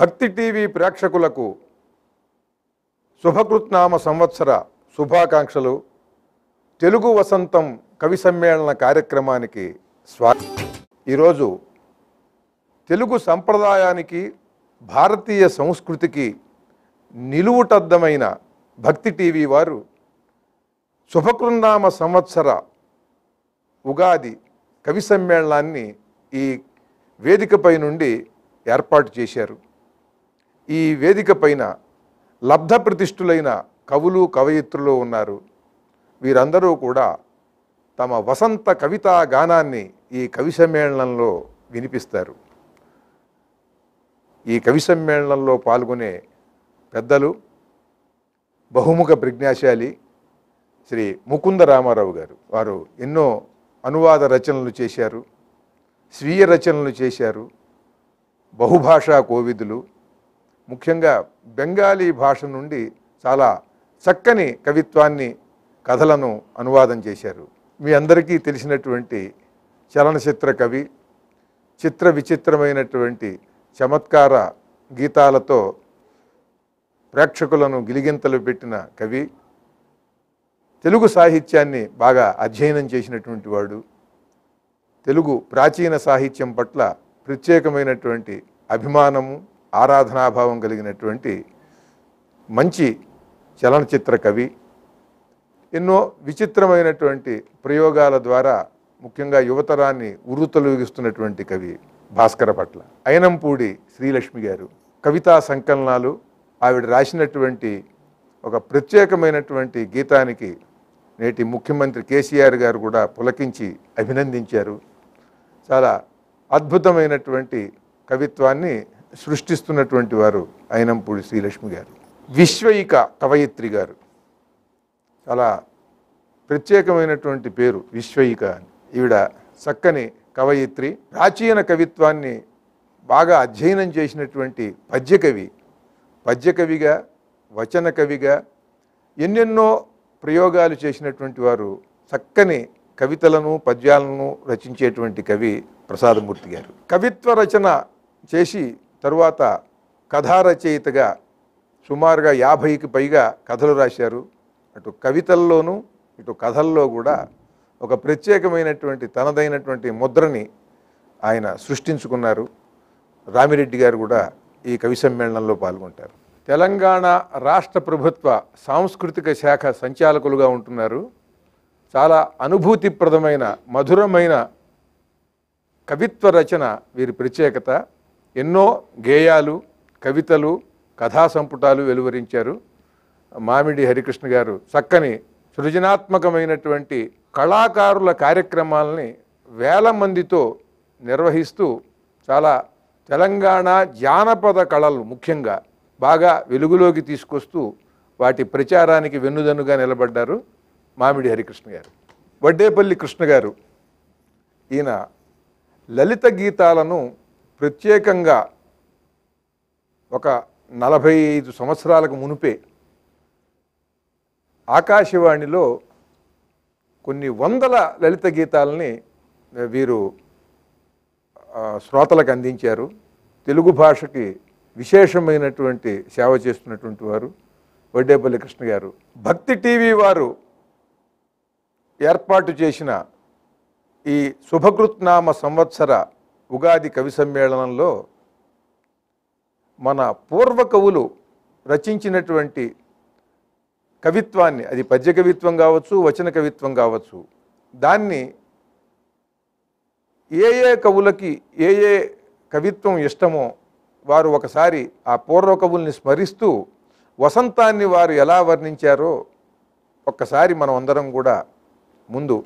భక్తి టీవీ ప్రేక్షకులకు శుభకృత్నామ సంవత్సర శుభాకాంక్షలు తెలుగు వసంతం కవి సమ్మేళన కార్యక్రమానికి స్వాగతం ఈరోజు తెలుగు సంప్రదాయానికి భారతీయ సంస్కృతికి నిలువుటద్దమైన భక్తి టీవీ వారు శుభకృన్నామ సంవత్సర ఉగాది కవి సమ్మేళనాన్ని ఈ వేదికపై నుండి ఏర్పాటు చేశారు ఈ వేదిక పైన లబ్ధ ప్రతిష్ఠులైన కవులు కవయిత్రులు ఉన్నారు వీరందరూ కూడా తమ వసంత కవితా గానాన్ని ఈ కవి సమ్మేళనంలో వినిపిస్తారు ఈ కవి సమ్మేళనంలో పాల్గొనే పెద్దలు బహుముఖ ప్రజ్ఞాశాలి శ్రీ ముకుంద రామారావు గారు వారు ఎన్నో అనువాద రచనలు చేశారు స్వీయ రచనలు చేశారు బహుభాషా కోవిదులు ముఖ్యంగా బెంగాలీ భాష నుండి చాలా చక్కని కవిత్వాన్ని కథలను అనువాదం చేశారు మీ అందరికీ తెలిసినటువంటి చలనచిత్ర కవి చిత్ర విచిత్రమైనటువంటి చమత్కార గీతాలతో ప్రేక్షకులను గిలిగింతలు పెట్టిన కవి తెలుగు సాహిత్యాన్ని బాగా అధ్యయనం చేసినటువంటి వాడు తెలుగు ప్రాచీన సాహిత్యం పట్ల ప్రత్యేకమైనటువంటి అభిమానము ఆరాధనాభావం కలిగినటువంటి మంచి చలనచిత్ర కవి ఎన్నో విచిత్రమైనటువంటి ప్రయోగాల ద్వారా ముఖ్యంగా యువతరాన్ని ఉరుతలుగిస్తున్నటువంటి కవి భాస్కర పట్ల అయినంపూడి శ్రీలక్ష్మి గారు కవితా సంకలనాలు ఆవిడ రాసినటువంటి ఒక ప్రత్యేకమైనటువంటి గీతానికి నేటి ముఖ్యమంత్రి కేసీఆర్ గారు కూడా పులకించి అభినందించారు చాలా అద్భుతమైనటువంటి కవిత్వాన్ని సృష్టిస్తున్నటువంటి వారు అయినంపూడి శ్రీలక్ష్మి గారు విశ్వయిక కవయిత్రి గారు చాలా ప్రత్యేకమైనటువంటి పేరు విశ్వయిక అని ఈవిడ చక్కని కవయిత్రి ప్రాచీన కవిత్వాన్ని బాగా అధ్యయనం చేసినటువంటి పద్యకవి పద్యకవిగా వచన కవిగా ఎన్నెన్నో ప్రయోగాలు చేసినటువంటి వారు చక్కని కవితలను పద్యాలను రచించేటువంటి కవి ప్రసాదమూర్తి గారు కవిత్వ రచన చేసి తరువాత కథారచయితగా సుమారుగా యాభైకి పైగా కథలు రాశారు అటు కవితల్లోనూ ఇటు కథల్లో కూడా ఒక ప్రత్యేకమైనటువంటి తనదైనటువంటి ముద్రని ఆయన సృష్టించుకున్నారు రామిరెడ్డి గారు కూడా ఈ కవి సమ్మేళనంలో పాల్గొంటారు తెలంగాణ రాష్ట్ర ప్రభుత్వ సాంస్కృతిక శాఖ సంచాలకులుగా ఉంటున్నారు చాలా అనుభూతిప్రదమైన మధురమైన కవిత్వ రచన వీరి ప్రత్యేకత ఎన్నో గేయాలు కవితలు కథా సంపుటాలు వెలువరించారు మామిడి హరికృష్ణ గారు చక్కని సృజనాత్మకమైనటువంటి కళాకారుల కార్యక్రమాలని వేల మందితో నిర్వహిస్తూ చాలా తెలంగాణ జానపద కళలు ముఖ్యంగా బాగా వెలుగులోకి తీసుకొస్తూ వాటి ప్రచారానికి వెన్నుదన్నుగా నిలబడ్డారు మామిడి హరికృష్ణ గారు వడ్డేపల్లి కృష్ణ గారు ఈయన లలిత గీతాలను ప్రత్యేకంగా ఒక నలభై ఐదు సంవత్సరాలకు మునిపే ఆకాశవాణిలో కొన్ని వందల లలిత గీతాలని వీరు శ్రోతలకు అందించారు తెలుగు భాషకి విశేషమైనటువంటి సేవ చేస్తున్నటువంటి వారు వడ్డేపల్లి కృష్ణ గారు భక్తి టీవీ వారు ఏర్పాటు చేసిన ఈ శుభకృత్నామ సంవత్సర ఉగాది కవి సమ్మేళనంలో మన పూర్వకవులు రచించినటువంటి కవిత్వాన్ని అది పద్య కవిత్వం కావచ్చు వచన కవిత్వం కావచ్చు దాన్ని ఏ ఏ కవులకి ఏ ఏ కవిత్వం ఇష్టమో వారు ఒకసారి ఆ పూర్వకవుల్ని స్మరిస్తూ వసంతాన్ని వారు ఎలా వర్ణించారో ఒక్కసారి మనం అందరం కూడా ముందు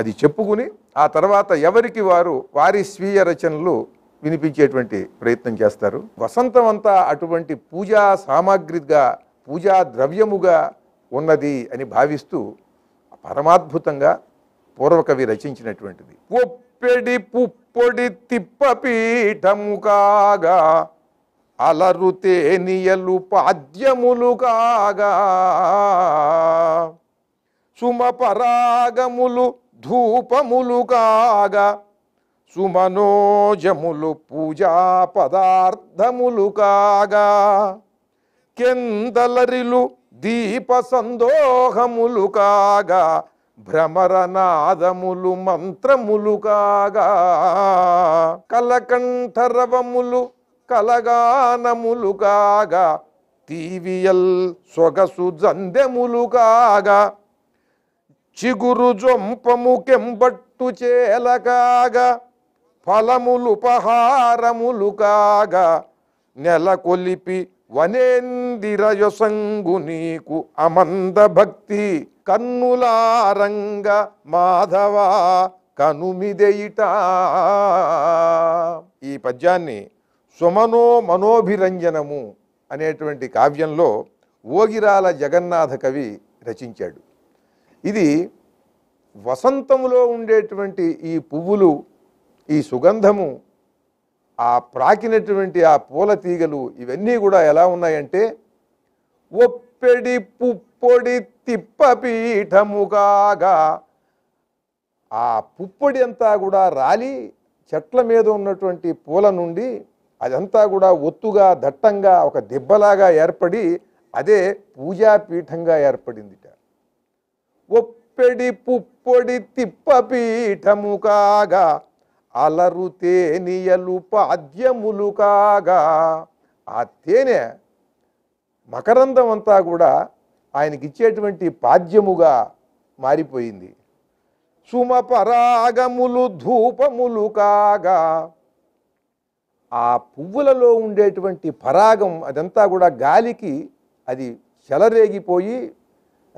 అది చెప్పుకుని ఆ తర్వాత ఎవరికి వారు వారి స్వీయ రచనలు వినిపించేటువంటి ప్రయత్నం చేస్తారు వసంతం అంతా అటువంటి పూజా సామాగ్రిగా పూజా ద్రవ్యముగా ఉన్నది అని భావిస్తూ పరమాద్భుతంగా పూర్వకవి రచించినటువంటిది ఒప్పెడి పుప్పొడి తిప్పపీఠము కాగా అలరు తేనియలు పాద్యములు కాగా సుమపరాగములు ధూపములు కాగా సుమనోజములు పూజా పదార్థములు కాగా కెందలరిలు దీప సందోహములు కాగా భ్రమరనాదములు మంత్రములు కాగా కలకంఠరవములు కలగానములు కాగా తీవియల్ సొగసు జందెములు కాగా చిగురు కెంబట్టు చేలకాగా ఫలములుపహారములు కాగా నెల కొలిపి వనేందిరయసంగు నీకు అమంద భక్తి కన్నులారంగ మాధవా కనుమిదయిట ఈ పద్యాన్ని సుమనో మనోభిరంజనము అనేటువంటి కావ్యంలో ఓగిరాల జగన్నాథ కవి రచించాడు ఇది వసంతములో ఉండేటువంటి ఈ పువ్వులు ఈ సుగంధము ఆ ప్రాకినటువంటి ఆ పూల తీగలు ఇవన్నీ కూడా ఎలా ఉన్నాయంటే ఒప్పెడి పుప్పొడి తిప్పపీఠముగాగా ఆ పుప్పొడి అంతా కూడా రాలి చెట్ల మీద ఉన్నటువంటి పూల నుండి అదంతా కూడా ఒత్తుగా దట్టంగా ఒక దెబ్బలాగా ఏర్పడి అదే పూజాపీఠంగా ఏర్పడింది ఒప్పెడి పుప్పొడి తిప్పపీఠము కాగా అలరు తేనియలు పాద్యములు కాగా ఆ తేనె మకరందం అంతా కూడా ఆయనకిచ్చేటువంటి పాద్యముగా మారిపోయింది సుమపరాగములు ధూపములు కాగా ఆ పువ్వులలో ఉండేటువంటి పరాగం అదంతా కూడా గాలికి అది చెలరేగిపోయి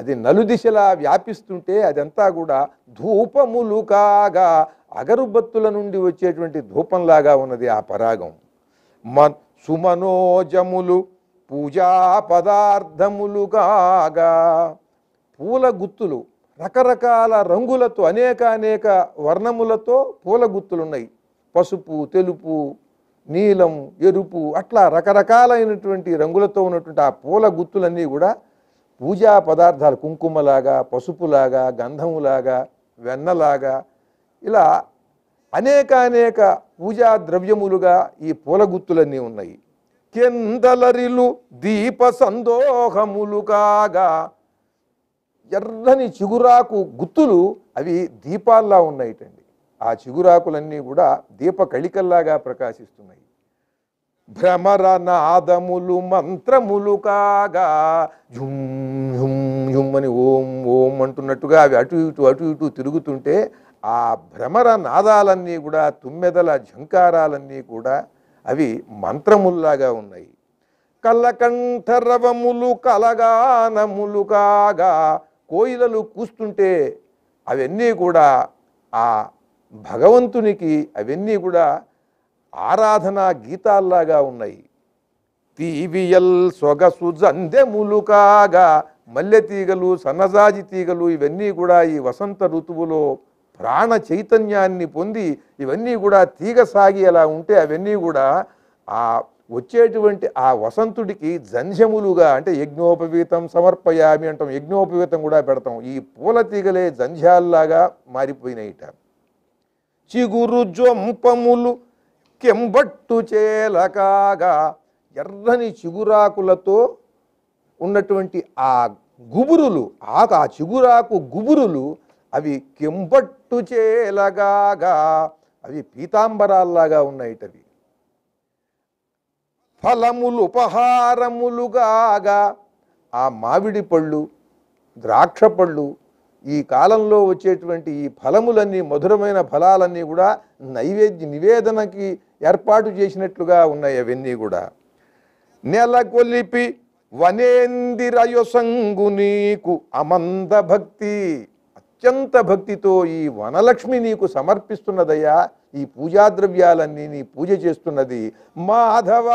అది నలుదిశలా వ్యాపిస్తుంటే అదంతా కూడా ధూపములు కాగా అగరుబత్తుల నుండి వచ్చేటువంటి ధూపంలాగా ఉన్నది ఆ పరాగం మ సుమనోజములు పూజా పదార్థములు కాగా పూల గుత్తులు రకరకాల రంగులతో అనేక అనేక వర్ణములతో పూల గుత్తులు ఉన్నాయి పసుపు తెలుపు నీలం ఎరుపు అట్లా రకరకాలైనటువంటి రంగులతో ఉన్నటువంటి ఆ పూల గుత్తులన్నీ కూడా పూజా పదార్థాలు కుంకుమలాగా పసుపులాగా గంధములాగా వెన్నలాగా ఇలా అనేకానేక పూజా ద్రవ్యములుగా ఈ పూల గుత్తులన్నీ ఉన్నాయి కెందలరిలు దీప సందోహములు కాగా ఎర్రని చిగురాకు గుత్తులు అవి దీపాల్లా ఉన్నాయిటండి ఆ చిగురాకులన్నీ కూడా దీప కళికల్లాగా ప్రకాశిస్తున్నాయి భ్రమర నాదములు మంత్రములు కాగా ఝుమ్ ఝుమ్ అని ఓం ఓం అంటున్నట్టుగా అవి అటు ఇటు అటు ఇటు తిరుగుతుంటే ఆ భ్రమర నాదాలన్నీ కూడా తుమ్మెదల ఝంకారాలన్నీ కూడా అవి మంత్రముల్లాగా ఉన్నాయి కళ్ళకంఠరవములు కలగానములు కాగా కోయిలలు కూస్తుంటే అవన్నీ కూడా ఆ భగవంతునికి అవన్నీ కూడా ఆరాధనా గీతాల్లాగా ఉన్నాయి తీవియల్ సొగసు జందెములు కాగా మల్లె తీగలు సన్నజాజి తీగలు ఇవన్నీ కూడా ఈ వసంత ఋతువులో ప్రాణ చైతన్యాన్ని పొంది ఇవన్నీ కూడా తీగ సాగి అలా ఉంటే అవన్నీ కూడా ఆ వచ్చేటువంటి ఆ వసంతుడికి జంధ్యములుగా అంటే యజ్ఞోపవీతం సమర్పయామి అంటాం యజ్ఞోపవీతం కూడా పెడతాం ఈ పూల తీగలే జంధ్యాల్లాగా మారిపోయినాయిట చిగురు జొంపములు కెంబట్టు చేలకాగా ఎర్రని చిగురాకులతో ఉన్నటువంటి ఆ గుబురులు ఆకు ఆ చిగురాకు గుబురులు అవి కెంబట్టు చేలగాగా అవి పీతాంబరాల్లాగా ఉన్నాయిటవి ఫలములు ఉపహారములుగాగా ఆ మామిడి పళ్ళు ద్రాక్ష పళ్ళు ఈ కాలంలో వచ్చేటువంటి ఈ ఫలములన్నీ మధురమైన ఫలాలన్నీ కూడా నైవేద్య నివేదనకి ఏర్పాటు చేసినట్లుగా ఉన్నాయి అవన్నీ కూడా కొలిపి వనేందిరయసంగు నీకు అమంద భక్తి అత్యంత భక్తితో ఈ వనలక్ష్మి నీకు సమర్పిస్తున్నదయ్యా ఈ పూజా ద్రవ్యాలన్నీ నీ పూజ చేస్తున్నది మాధవ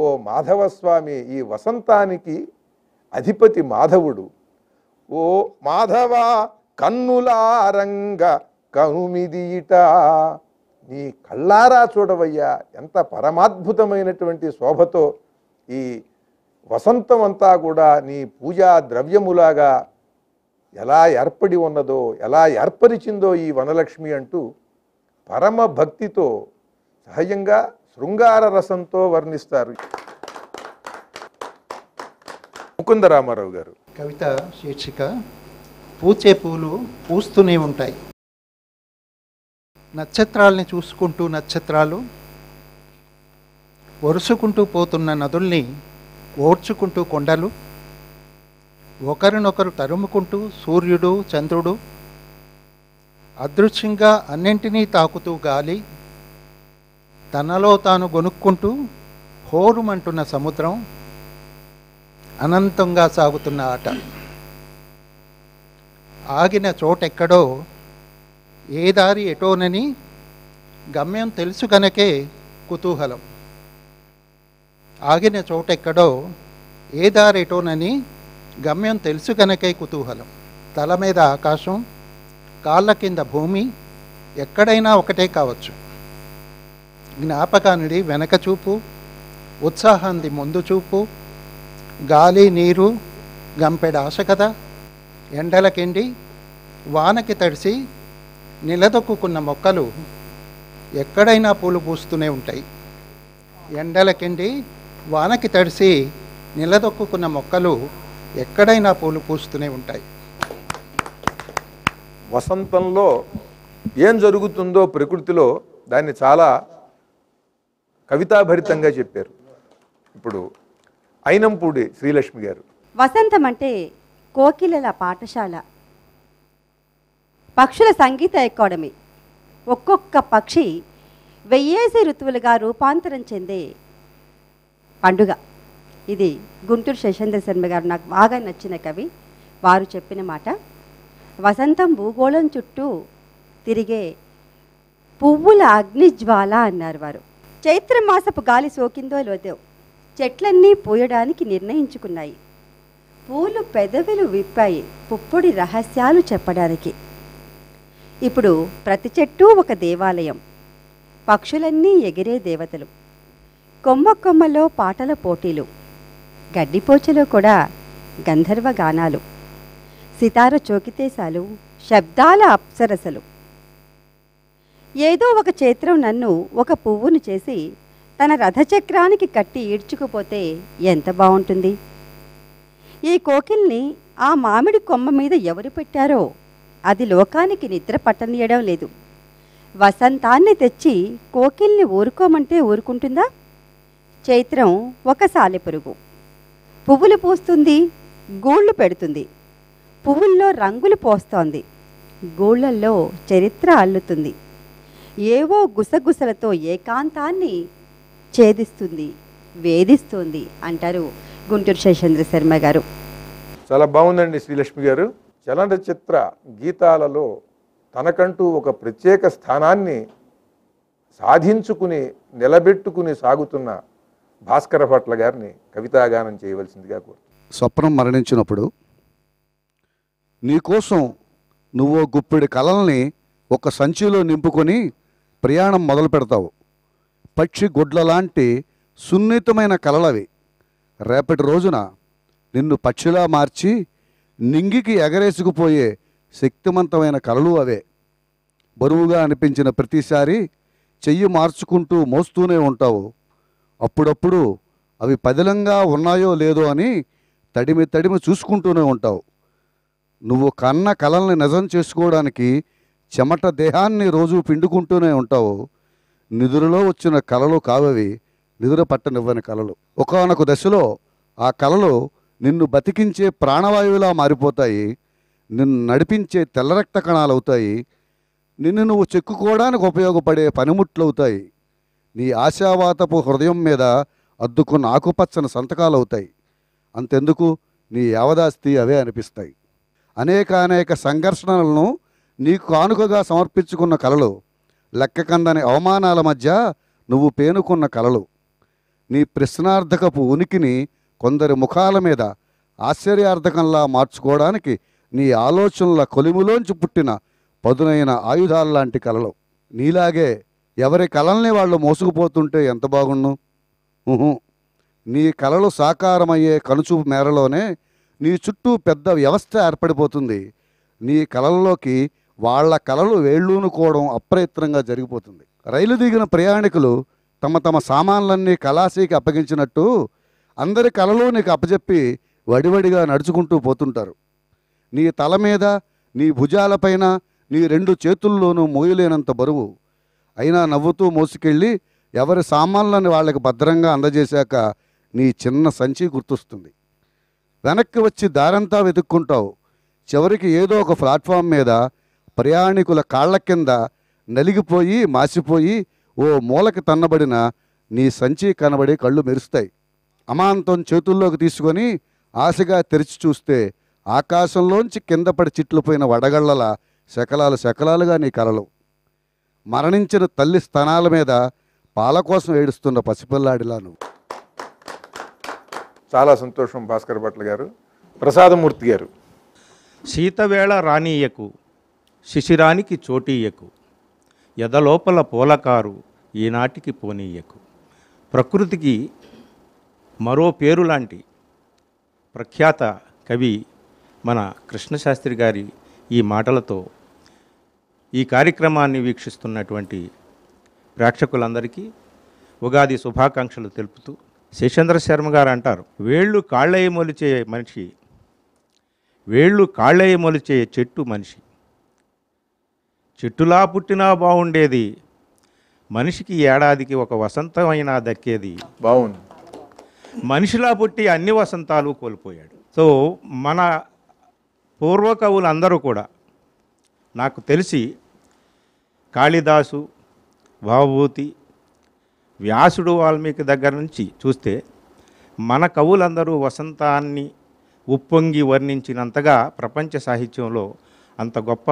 ఓ మాధవస్వామి ఈ వసంతానికి అధిపతి మాధవుడు ఓ మాధవ కన్నులారంగ కనుమిదిట నీ కళ్ళారా చూడవయ్యా ఎంత పరమాద్భుతమైనటువంటి శోభతో ఈ వసంతం అంతా కూడా నీ పూజా ద్రవ్యములాగా ఎలా ఏర్పడి ఉన్నదో ఎలా ఏర్పరిచిందో ఈ వనలక్ష్మి అంటూ పరమ భక్తితో సహజంగా శృంగార రసంతో వర్ణిస్తారు ముకుందరామారావు గారు కవిత శీర్షిక పూచే పూలు పూస్తూనే ఉంటాయి నక్షత్రాలని చూసుకుంటూ నక్షత్రాలు ఒరుసుకుంటూ పోతున్న నదుల్ని ఓడ్చుకుంటూ కొండలు ఒకరినొకరు తరుముకుంటూ సూర్యుడు చంద్రుడు అదృశ్యంగా అన్నింటినీ తాకుతూ గాలి తనలో తాను గొనుక్కుంటూ హోరుమంటున్న సముద్రం అనంతంగా సాగుతున్న ఆట ఆగిన చోటెక్కడో ఏ దారి ఎటోనని గమ్యం తెలుసు కనుకే కుతూహలం ఆగిన చోటెక్కడో ఏ దారి ఎటోనని గమ్యం తెలుసు కనుకే కుతూహలం తల మీద ఆకాశం కాళ్ళ కింద భూమి ఎక్కడైనా ఒకటే కావచ్చు జ్ఞాపకానిది వెనక చూపు ఉత్సాహాన్ని ముందు చూపు గాలి నీరు గంపెడ ఆశ కదా ఎండలకిండి వానకి తడిసి నిలదొక్కున్న మొక్కలు ఎక్కడైనా పూలు పూస్తూనే ఉంటాయి ఎండలకిండి వానకి తడిసి నిలదొక్కున్న మొక్కలు ఎక్కడైనా పూలు పూస్తూనే ఉంటాయి వసంతంలో ఏం జరుగుతుందో ప్రకృతిలో దాన్ని చాలా కవితాభరితంగా చెప్పారు ఇప్పుడు అయినంపూడి శ్రీలక్ష్మి గారు వసంతం అంటే కోకిలల పాఠశాల పక్షుల సంగీత అకాడమీ ఒక్కొక్క పక్షి వెయ్యేసి ఋతువులుగా రూపాంతరం చెందే పండుగ ఇది గుంటూరు శశేంద్ర శర్మ గారు నాకు బాగా నచ్చిన కవి వారు చెప్పిన మాట వసంతం భూగోళం చుట్టూ తిరిగే పువ్వుల అగ్నిజ్వాల అన్నారు వారు చైత్రమాసపు గాలి సోకిందో లేదో చెట్లన్నీ పూయడానికి నిర్ణయించుకున్నాయి పూలు పెదవులు విప్పాయి పుప్పొడి రహస్యాలు చెప్పడానికి ఇప్పుడు ప్రతి చెట్టు ఒక దేవాలయం పక్షులన్నీ ఎగిరే దేవతలు కొమ్మ కొమ్మలో పాటల పోటీలు గడ్డిపోచలో కూడా గంధర్వ గానాలు సితార చోకితేశాలు శబ్దాల అప్సరసలు ఏదో ఒక చేత్రం నన్ను ఒక పువ్వును చేసి తన రథచక్రానికి కట్టి ఈడ్చుకుపోతే ఎంత బాగుంటుంది ఈ కోకిల్ని ఆ మామిడి కొమ్మ మీద ఎవరు పెట్టారో అది లోకానికి నిద్ర పట్టనీయడం లేదు వసంతాన్ని తెచ్చి కోకిల్ని ఊరుకోమంటే ఊరుకుంటుందా చైత్రం ఒక సాలెపురుగు పువ్వులు పూస్తుంది గూళ్ళు పెడుతుంది పువ్వుల్లో రంగులు పోస్తోంది గూళ్ళల్లో చరిత్ర అల్లుతుంది ఏవో గుసగుసలతో ఏకాంతాన్ని ఛేదిస్తుంది వేధిస్తుంది అంటారు గుంటూరు శేషేంద్ర శర్మ గారు చాలా బాగుందండి శ్రీలక్ష్మి గారు చలనచిత్ర గీతాలలో తనకంటూ ఒక ప్రత్యేక స్థానాన్ని సాధించుకుని నిలబెట్టుకుని సాగుతున్న భాస్కర భట్ల గారిని కవితాగానం చేయవలసిందిగా కోరు స్వప్నం మరణించినప్పుడు నీకోసం నువ్వు గుప్పిడి కళల్ని ఒక సంచిలో నింపుకొని ప్రయాణం మొదలు పెడతావు పక్షి గుడ్ల లాంటి సున్నితమైన కళలవి రేపటి రోజున నిన్ను పక్షిలా మార్చి నింగికి ఎగరేసుకుపోయే శక్తివంతమైన కళలు అవే బరువుగా అనిపించిన ప్రతిసారి చెయ్యి మార్చుకుంటూ మోస్తూనే ఉంటావు అప్పుడప్పుడు అవి పదిలంగా ఉన్నాయో లేదో అని తడిమి తడిమి చూసుకుంటూనే ఉంటావు నువ్వు కన్న కళల్ని నిజం చేసుకోవడానికి చెమట దేహాన్ని రోజు పిండుకుంటూనే ఉంటావు నిధులలో వచ్చిన కళలు కావవి నిదుర పట్టనివ్వని కళలు ఒకనొక దశలో ఆ కళలు నిన్ను బతికించే ప్రాణవాయువులా మారిపోతాయి నిన్ను నడిపించే తెల్లరక్త కణాలు అవుతాయి నిన్ను నువ్వు చెక్కుకోవడానికి ఉపయోగపడే పనిముట్లు అవుతాయి నీ ఆశావాతపు హృదయం మీద అద్దుకున్న ఆకుపచ్చని సంతకాలు అవుతాయి అంతెందుకు నీ యావదాస్తి అవే అనిపిస్తాయి అనేక అనేక సంఘర్షణలను నీకు కానుకగా సమర్పించుకున్న కలలు లెక్కకందని అవమానాల మధ్య నువ్వు పేనుకున్న కలలు నీ ప్రశ్నార్థకపు ఉనికిని కొందరి ముఖాల మీద ఆశ్చర్యార్థకంలా మార్చుకోవడానికి నీ ఆలోచనల కొలిములోంచి పుట్టిన పదునైన ఆయుధాల లాంటి కలలు నీలాగే ఎవరి కలల్ని వాళ్ళు మోసుకుపోతుంటే ఎంత బాగుండు నీ కలలు సాకారమయ్యే కనుచూపు మేరలోనే నీ చుట్టూ పెద్ద వ్యవస్థ ఏర్పడిపోతుంది నీ కలల్లోకి వాళ్ళ కలలు వేళ్ళూనుకోవడం అప్రయత్నంగా జరిగిపోతుంది రైలు దిగిన ప్రయాణికులు తమ తమ సామాన్లన్నీ కళాశీకి అప్పగించినట్టు అందరి కలలో నీకు అప్పచెప్పి వడివడిగా నడుచుకుంటూ పోతుంటారు నీ తల మీద నీ భుజాలపైన నీ రెండు చేతుల్లోనూ మోయలేనంత బరువు అయినా నవ్వుతూ మోసుకెళ్ళి ఎవరి సామాన్లను వాళ్ళకి భద్రంగా అందజేశాక నీ చిన్న సంచి గుర్తొస్తుంది వెనక్కి వచ్చి దారంతా వెతుక్కుంటావు చివరికి ఏదో ఒక ప్లాట్ఫామ్ మీద ప్రయాణికుల కాళ్ల కింద నలిగిపోయి మాసిపోయి ఓ మూలకి తన్నబడిన నీ సంచి కనబడి కళ్ళు మెరుస్తాయి అమాంతం చేతుల్లోకి తీసుకొని ఆశగా తెరిచి చూస్తే ఆకాశంలోంచి కింద పడి పోయిన వడగళ్ళల శకలాలు శకలాలుగా నీ కలలు మరణించిన తల్లి స్థనాల మీద పాల కోసం ఏడుస్తున్న పసిపిల్లాడిలా నువ్వు చాలా సంతోషం భాస్కర్ భట్ల గారు ప్రసాదమూర్తి గారు శీతవేళ రానీయకు శిశిరానికి చోటీయకు ఎదలోపల పూలకారు ఈనాటికి పోనీయకు ప్రకృతికి మరో పేరు లాంటి ప్రఖ్యాత కవి మన కృష్ణశాస్త్రి గారి ఈ మాటలతో ఈ కార్యక్రమాన్ని వీక్షిస్తున్నటువంటి ప్రేక్షకులందరికీ ఉగాది శుభాకాంక్షలు తెలుపుతూ శేషేంద్ర శర్మ గారు అంటారు వేళ్ళు కాళ్ళయ్య మొలిచే మనిషి వేళ్ళు కాళ్ళయ్య మొలిచే చెట్టు మనిషి చెట్టులా పుట్టినా బాగుండేది మనిషికి ఏడాదికి ఒక వసంతమైనా దక్కేది బాగుంది మనిషిలా పుట్టి అన్ని వసంతాలు కోల్పోయాడు సో మన పూర్వకవులు అందరూ కూడా నాకు తెలిసి కాళిదాసు భావభూతి వ్యాసుడు వాల్మీకి దగ్గర నుంచి చూస్తే మన కవులందరూ వసంతాన్ని ఉప్పొంగి వర్ణించినంతగా ప్రపంచ సాహిత్యంలో అంత గొప్ప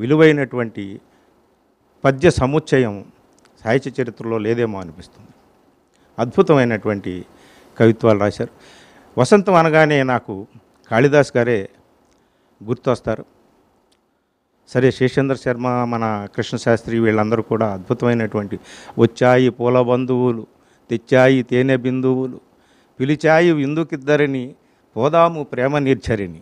విలువైనటువంటి పద్య సముచ్చయం సాహిత్య చరిత్రలో లేదేమో అనిపిస్తుంది అద్భుతమైనటువంటి కవిత్వాలు రాశారు వసంతం అనగానే నాకు కాళిదాస్ గారే గుర్తొస్తారు సరే శేషేంద్ర శర్మ మన కృష్ణశాస్త్రి వీళ్ళందరూ కూడా అద్భుతమైనటువంటి వచ్చాయి పూల బంధువులు తెచ్చాయి తేనె బిందువులు పిలిచాయి విందుకిద్దరిని పోదాము ప్రేమ నిర్చరిని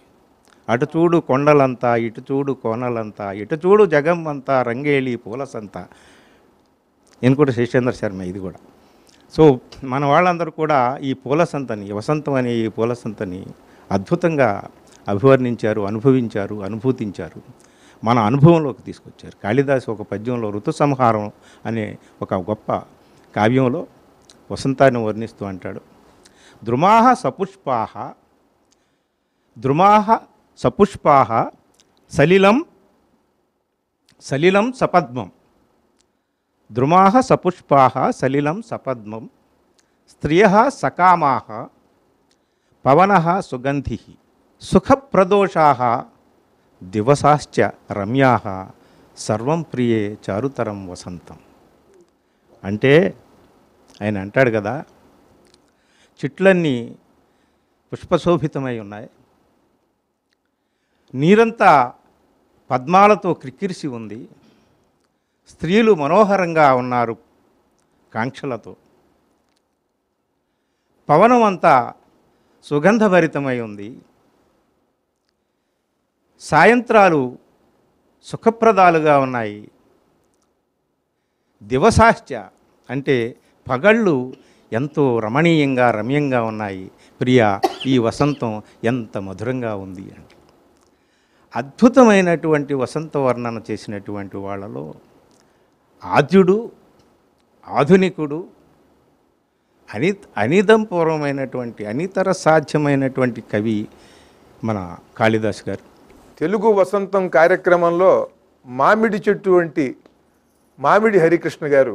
అటు చూడు కొండలంతా ఇటు చూడు కోనలంతా ఇటు చూడు జగం అంతా రంగేళి పూలసంతా నేను కూడా శేషేంద్ర శర్మ ఇది కూడా సో మన వాళ్ళందరూ కూడా ఈ పూల సంతని వసంతం అనే ఈ పూల సంతని అద్భుతంగా అభివర్ణించారు అనుభవించారు అనుభూతించారు మన అనుభవంలోకి తీసుకొచ్చారు కాళిదాసు ఒక పద్యంలో ఋతు సంహారం అనే ఒక గొప్ప కావ్యంలో వసంతాన్ని వర్ణిస్తూ అంటాడు ద్రుమాహ సపుష్పాహ ద్రుమాహ సపుష్పాహ సలిలం సలిలం సపద్మం ద్రుమాహ సపుష్పాహ సలిలం సపద్మం స్త్రియ సకామాహ పవన సుగంధి సుఖప్రదోషాహ దివసాశ్చ రమ్యా సర్వం ప్రియే చారుతరం వసంతం అంటే ఆయన అంటాడు కదా చెట్లన్నీ పుష్పశోభితమై ఉన్నాయి నీరంతా పద్మాలతో క్రిక్కిరిసి ఉంది స్త్రీలు మనోహరంగా ఉన్నారు కాంక్షలతో పవనం అంతా సుగంధభరితమై ఉంది సాయంత్రాలు సుఖప్రదాలుగా ఉన్నాయి దివసాశ్చ అంటే పగళ్ళు ఎంతో రమణీయంగా రమ్యంగా ఉన్నాయి ప్రియా ఈ వసంతం ఎంత మధురంగా ఉంది అంటే అద్భుతమైనటువంటి వసంత వర్ణన చేసినటువంటి వాళ్ళలో ఆద్యుడు ఆధునికుడు అని అనిదం పూర్వమైనటువంటి అనితర సాధ్యమైనటువంటి కవి మన కాళిదాస్ గారు తెలుగు వసంతం కార్యక్రమంలో మామిడి చెట్టు వంటి మామిడి హరికృష్ణ గారు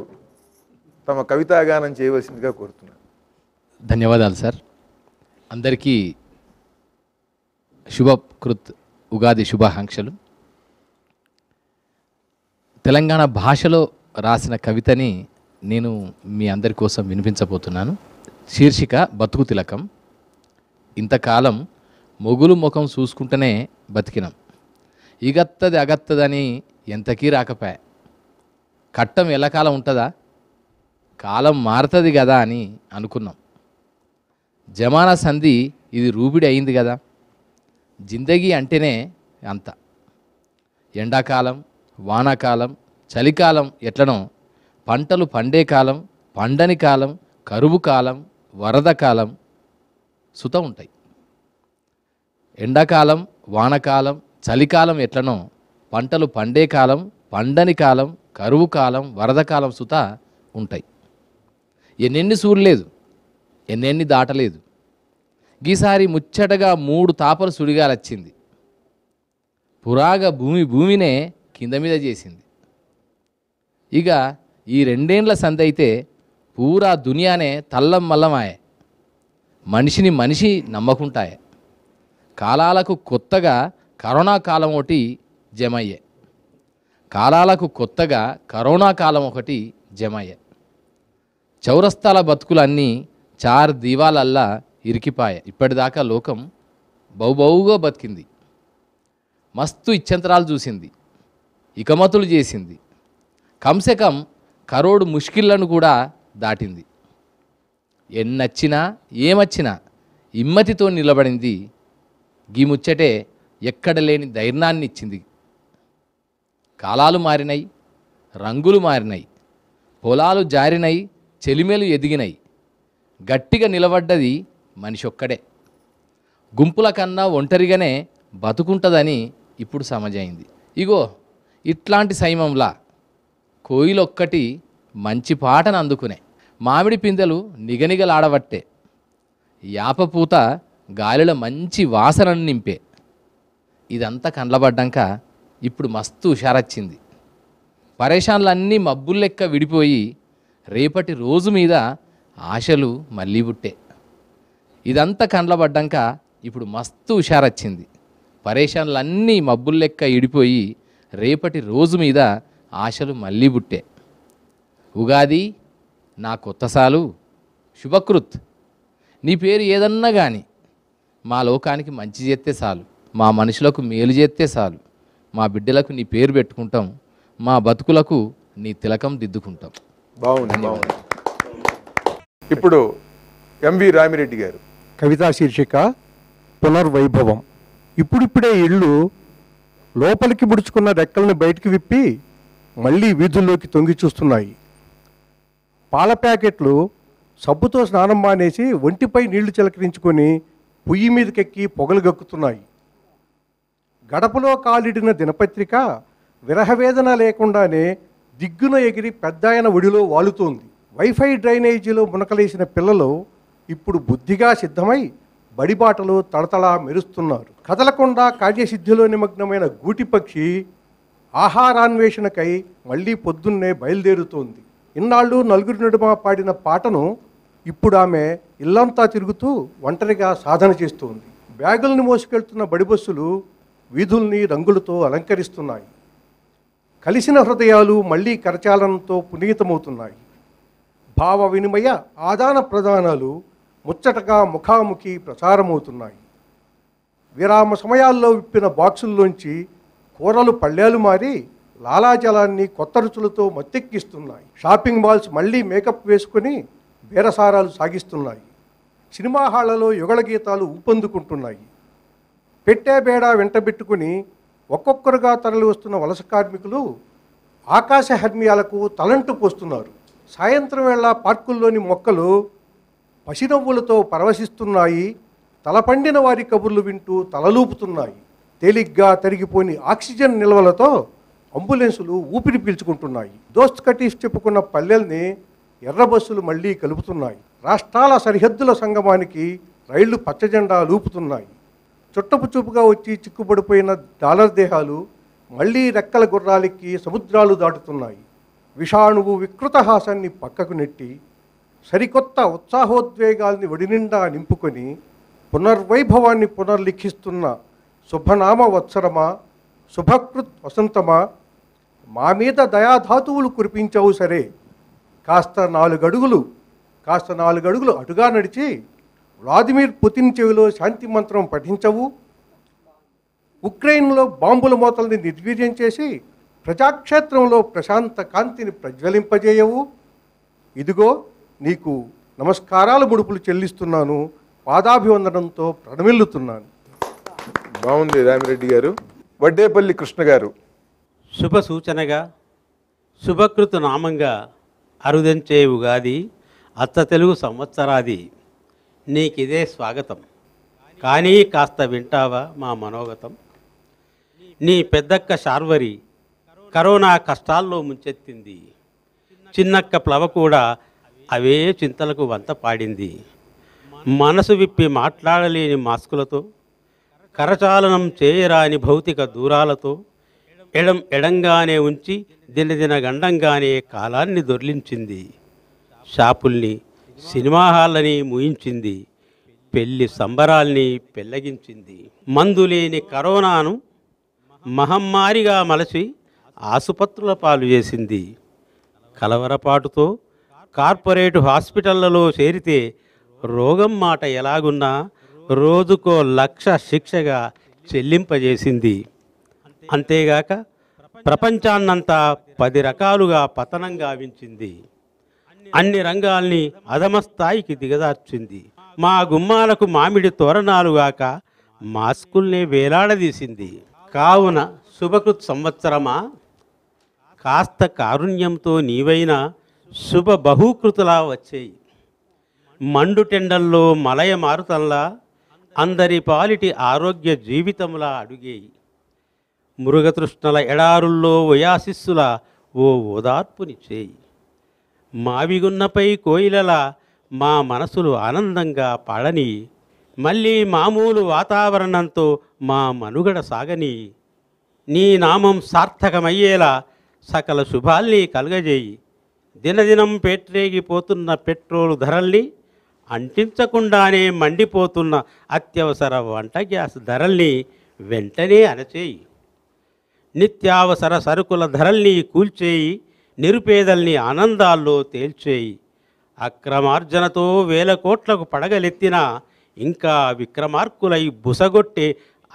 తమ కవితాగానం చేయవలసిందిగా కోరుతున్నారు ధన్యవాదాలు సార్ అందరికీ శుభకృత్ ఉగాది శుభాకాంక్షలు తెలంగాణ భాషలో రాసిన కవితని నేను మీ అందరి కోసం వినిపించబోతున్నాను శీర్షిక బతుకు తిలకం ఇంతకాలం మొగులు ముఖం చూసుకుంటూనే బతికినాం ఇగత్తది అగత్తదని ఎంతకీ రాకపాయ కట్టం కాలం ఉంటుందా కాలం మారుతుంది కదా అని అనుకున్నాం జమానా సంధి ఇది రూబిడి అయింది కదా జిందగీ అంటేనే అంత ఎండాకాలం వానాకాలం చలికాలం ఎట్లనో పంటలు పండే కాలం పండని కాలం కరువు కాలం వరద కాలం సుత ఉంటాయి ఎండాకాలం వానకాలం చలికాలం ఎట్లనో పంటలు పండే కాలం పండని కాలం కరువు కాలం వరద కాలం సుత ఉంటాయి ఎన్నెన్ని సూడలేదు ఎన్నెన్ని దాటలేదు ఈసారి ముచ్చటగా మూడు తాపలు సుడిగాలొచ్చింది పురాగ భూమి భూమినే కింద మీద చేసింది ఇక ఈ రెండేండ్ల సంధి అయితే పూరా దునియానే తల్లం మల్లమాయే మనిషిని మనిషి నమ్మకుంటాయే కాలాలకు కొత్తగా కరోనా కాలం ఒకటి జమయ్యే కాలాలకు కొత్తగా కరోనా కాలం ఒకటి జమయ్యే చౌరస్తాల బతుకులన్నీ చార్ దీవాలల్లా ఇరికిపాయే ఇప్పటిదాకా లోకం బౌబౌగా బతికింది మస్తు ఇచ్చంతరాలు చూసింది ఇకమతులు చేసింది కమ్సే కరోడు ముష్కిళ్లను కూడా దాటింది ఎన్నచ్చినా ఏమచ్చినా ఇమ్మతితో నిలబడింది గీ ముచ్చటే ఎక్కడ లేని ధైర్యాన్ని ఇచ్చింది కాలాలు మారినాయి రంగులు మారినాయి పొలాలు జారినై చెలిమేలు ఎదిగినాయి గట్టిగా నిలబడ్డది మనిషి ఒక్కడే గుంపుల కన్నా ఒంటరిగానే బతుకుంటుందని ఇప్పుడు సమజైంది ఇగో ఇట్లాంటి సైమంలా కోయిలొక్కటి మంచి పాటను అందుకునే మామిడి పిందెలు నిగనిగలాడవట్టే యాపపూత గాలిలో మంచి వాసనను నింపే ఇదంతా కండ్లబడ్డాక ఇప్పుడు మస్తు హుషారచ్చింది పరేషాన్లన్నీ మబ్బుల్లెక్క విడిపోయి రేపటి రోజు మీద ఆశలు మళ్ళీ పుట్టే ఇదంతా కండ్లబడ్డాక ఇప్పుడు మస్తు హుషారచ్చింది పరేషాన్లన్నీ మబ్బుల్లెక్క విడిపోయి రేపటి రోజు మీద ఆశలు మళ్ళీ బుట్టే ఉగాది నా కొత్త సాలు శుభకృత్ నీ పేరు ఏదన్నా కానీ మా లోకానికి మంచి చేస్తే చాలు మా మనుషులకు మేలు చేస్తే చాలు మా బిడ్డలకు నీ పేరు పెట్టుకుంటాం మా బతుకులకు నీ తిలకం దిద్దుకుంటాం బాగుంది బాగుంది ఇప్పుడు ఎంవి రామిరెడ్డి గారు కవితా శీర్షిక పునర్వైభవం ఇప్పుడిప్పుడే ఇళ్ళు లోపలికి ముడుచుకున్న రెక్కలను బయటికి విప్పి మళ్ళీ వీధుల్లోకి తొంగి చూస్తున్నాయి పాల ప్యాకెట్లు సబ్బుతో స్నానం మానేసి ఒంటిపై నీళ్లు చిలకరించుకొని పొయ్యి మీదకెక్కి పొగలు గక్కుతున్నాయి గడపలో కాలిడిన దినపత్రిక విరహవేదన లేకుండానే దిగ్గున ఎగిరి పెద్దాయన ఒడిలో వాలుతోంది వైఫై డ్రైనేజీలో మునకలేసిన పిల్లలు ఇప్పుడు బుద్ధిగా సిద్ధమై బడిబాటలు తడతళ మెరుస్తున్నారు కదలకుండా కార్యసిద్ధిలో నిమగ్నమైన గూటిపక్షి ఆహారాన్వేషణకై మళ్ళీ పొద్దున్నే బయలుదేరుతోంది ఇన్నాళ్ళు నలుగురి నడుమ పాడిన పాటను ఇప్పుడు ఆమె ఇల్లంతా తిరుగుతూ ఒంటరిగా సాధన చేస్తోంది బ్యాగులను మోసుకెళ్తున్న బడిబస్సులు వీధుల్ని రంగులతో అలంకరిస్తున్నాయి కలిసిన హృదయాలు మళ్ళీ కరచాలనంతో పునీతమవుతున్నాయి భావ వినిమయ ఆదాన ప్రదానాలు ముచ్చటగా ముఖాముఖి ప్రసారమవుతున్నాయి విరామ సమయాల్లో విప్పిన బాక్సుల్లోంచి కూరలు పళ్ళేలు మారి లాలాజలాన్ని కొత్త రుచులతో మత్తెక్కిస్తున్నాయి షాపింగ్ మాల్స్ మళ్ళీ మేకప్ వేసుకుని బేరసారాలు సాగిస్తున్నాయి సినిమా హాళ్లలో యుగళ గీతాలు ఊపందుకుంటున్నాయి పెట్టే బేడా వెంటబెట్టుకుని ఒక్కొక్కరుగా తరలి వస్తున్న వలస కార్మికులు ఆకాశ హర్మియాలకు తలంటు పోస్తున్నారు సాయంత్రం వేళ పార్కుల్లోని మొక్కలు పసినవ్వులతో పరవశిస్తున్నాయి తలపండిన వారి కబుర్లు వింటూ తలలూపుతున్నాయి తేలిగ్గా తరిగిపోయిన ఆక్సిజన్ నిల్వలతో అంబులెన్సులు ఊపిరి పీల్చుకుంటున్నాయి దోస్త్ కటీస్ చెప్పుకున్న పల్లెల్ని ఎర్ర బస్సులు మళ్లీ కలుపుతున్నాయి రాష్ట్రాల సరిహద్దుల సంగమానికి రైళ్లు పచ్చజెండా లూపుతున్నాయి చుట్టపు చూపుగా వచ్చి చిక్కుబడిపోయిన డాలర్ దేహాలు మళ్లీ రెక్కల గుర్రాలకి సముద్రాలు దాటుతున్నాయి విషాణువు వికృతహాసాన్ని పక్కకు నెట్టి సరికొత్త ఉత్సాహోద్వేగాల్ని వడినిండా నింపుకొని పునర్వైభవాన్ని పునర్లిఖిస్తున్న శుభనామ వత్సరమా శుభకృత్ వసంతమా మా మీద దయాధాతువులు కురిపించవు సరే కాస్త నాలుగడుగులు కాస్త నాలుగడుగులు అటుగా నడిచి వ్లాదిమిర్ పుతిన్ చెవిలో శాంతి మంత్రం పఠించవు ఉక్రెయిన్లో బాంబుల మూతల్ని నిర్వీర్యం చేసి ప్రజాక్షేత్రంలో ప్రశాంత కాంతిని ప్రజ్వలింపజేయవు ఇదిగో నీకు నమస్కారాల ముడుపులు చెల్లిస్తున్నాను పాదాభివందనంతో ప్రణమిల్లుతున్నాను బాగుంది రామిరెడ్డి గారు వడ్డేపల్లి కృష్ణ గారు శుభ సూచనగా శుభకృత నామంగా అరుదంచే ఉగాది అత్త తెలుగు సంవత్సరాది నీకిదే స్వాగతం కానీ కాస్త వింటావా మా మనోగతం నీ పెద్దక్క శార్వరి కరోనా కష్టాల్లో ముంచెత్తింది చిన్నక్క ప్లవ కూడా అవే చింతలకు వంత పాడింది మనసు విప్పి మాట్లాడలేని మాస్కులతో కరచాలనం చేయరాని భౌతిక దూరాలతో ఎడం ఎడంగానే ఉంచి దినదిన గండంగానే కాలాన్ని దొర్లించింది షాపుల్ని సినిమా హాళ్ళని ముయించింది పెళ్లి సంబరాల్ని పెళ్లగించింది మందులేని కరోనాను మహమ్మారిగా మలచి ఆసుపత్రుల పాలు చేసింది కలవరపాటుతో కార్పొరేటు హాస్పిటళ్లలో చేరితే రోగం మాట ఎలాగున్నా రోజుకో లక్ష శిక్షగా చెల్లింపజేసింది అంతేగాక ప్రపంచాన్నంతా పది రకాలుగా పతనం గావించింది అన్ని రంగాల్ని అధమ స్థాయికి దిగదార్చింది మా గుమ్మాలకు మామిడి తోరణాలుగాక మాస్కుల్ని వేలాడదీసింది కావున శుభకృత్ సంవత్సరమా కాస్త కారుణ్యంతో నీవైన శుభ బహుకృతులా వచ్చేయి మండుటెండల్లో మలయ మారుతల్లా అందరి పాలిటి ఆరోగ్య జీవితములా అడుగేయి మృగతృష్ణల ఎడారుల్లో వయాశిస్సుల ఓ ఓదార్పుని చేయి మావిగున్నపై కోయిలల మా మనసులు ఆనందంగా పాడని మళ్ళీ మామూలు వాతావరణంతో మా మనుగడ సాగని నీ నామం సార్థకమయ్యేలా సకల శుభాల్ని కలుగజేయి దినదినం పెట్రేగిపోతున్న పెట్రోలు ధరల్ని అంటించకుండానే మండిపోతున్న అత్యవసర వంట గ్యాస్ ధరల్ని వెంటనే అణచేయి నిత్యావసర సరుకుల ధరల్ని కూల్చేయి నిరుపేదల్ని ఆనందాల్లో తేల్చేయి అక్రమార్జనతో వేల కోట్లకు పడగలెత్తిన ఇంకా విక్రమార్కులై బుసగొట్టే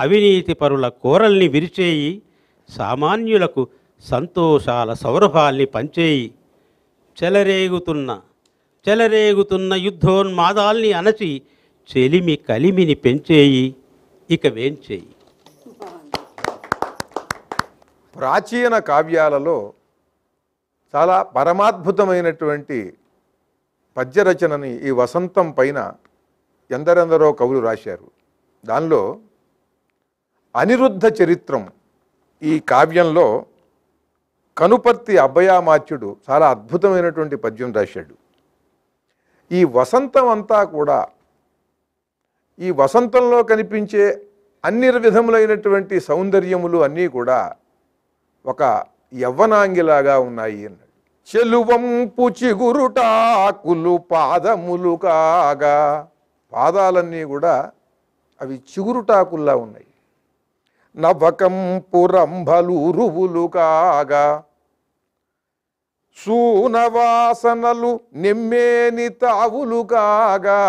అవినీతి పరుల కూరల్ని విరిచేయి సామాన్యులకు సంతోషాల సౌరభాల్ని పంచేయి చెలరేగుతున్న చెలరేగుతున్న యుద్ధోన్మాదాల్ని అణచి చెలిమి కలిమిని పెంచేయి ఇక వేంచేయి ప్రాచీన కావ్యాలలో చాలా పరమాద్భుతమైనటువంటి పద్యరచనని ఈ వసంతం పైన ఎందరెందరో కవులు రాశారు దానిలో అనిరుద్ధ చరిత్రం ఈ కావ్యంలో కనుపర్తి అభయామాచ్యుడు చాలా అద్భుతమైనటువంటి పద్యం రాశాడు ఈ వసంతం అంతా కూడా ఈ వసంతంలో కనిపించే అన్ని విధములైనటువంటి సౌందర్యములు అన్నీ కూడా ఒక యవ్వనాంగిలాగా ఉన్నాయి అన్నాడు చెలువంపు చిగురుటాకులు పాదములు కాగా పాదాలన్నీ కూడా అవి చిగురుటాకుల్లా ఉన్నాయి నవకంపురంభలు రువులు కాగా సూనవాసనలు తావులు కాగా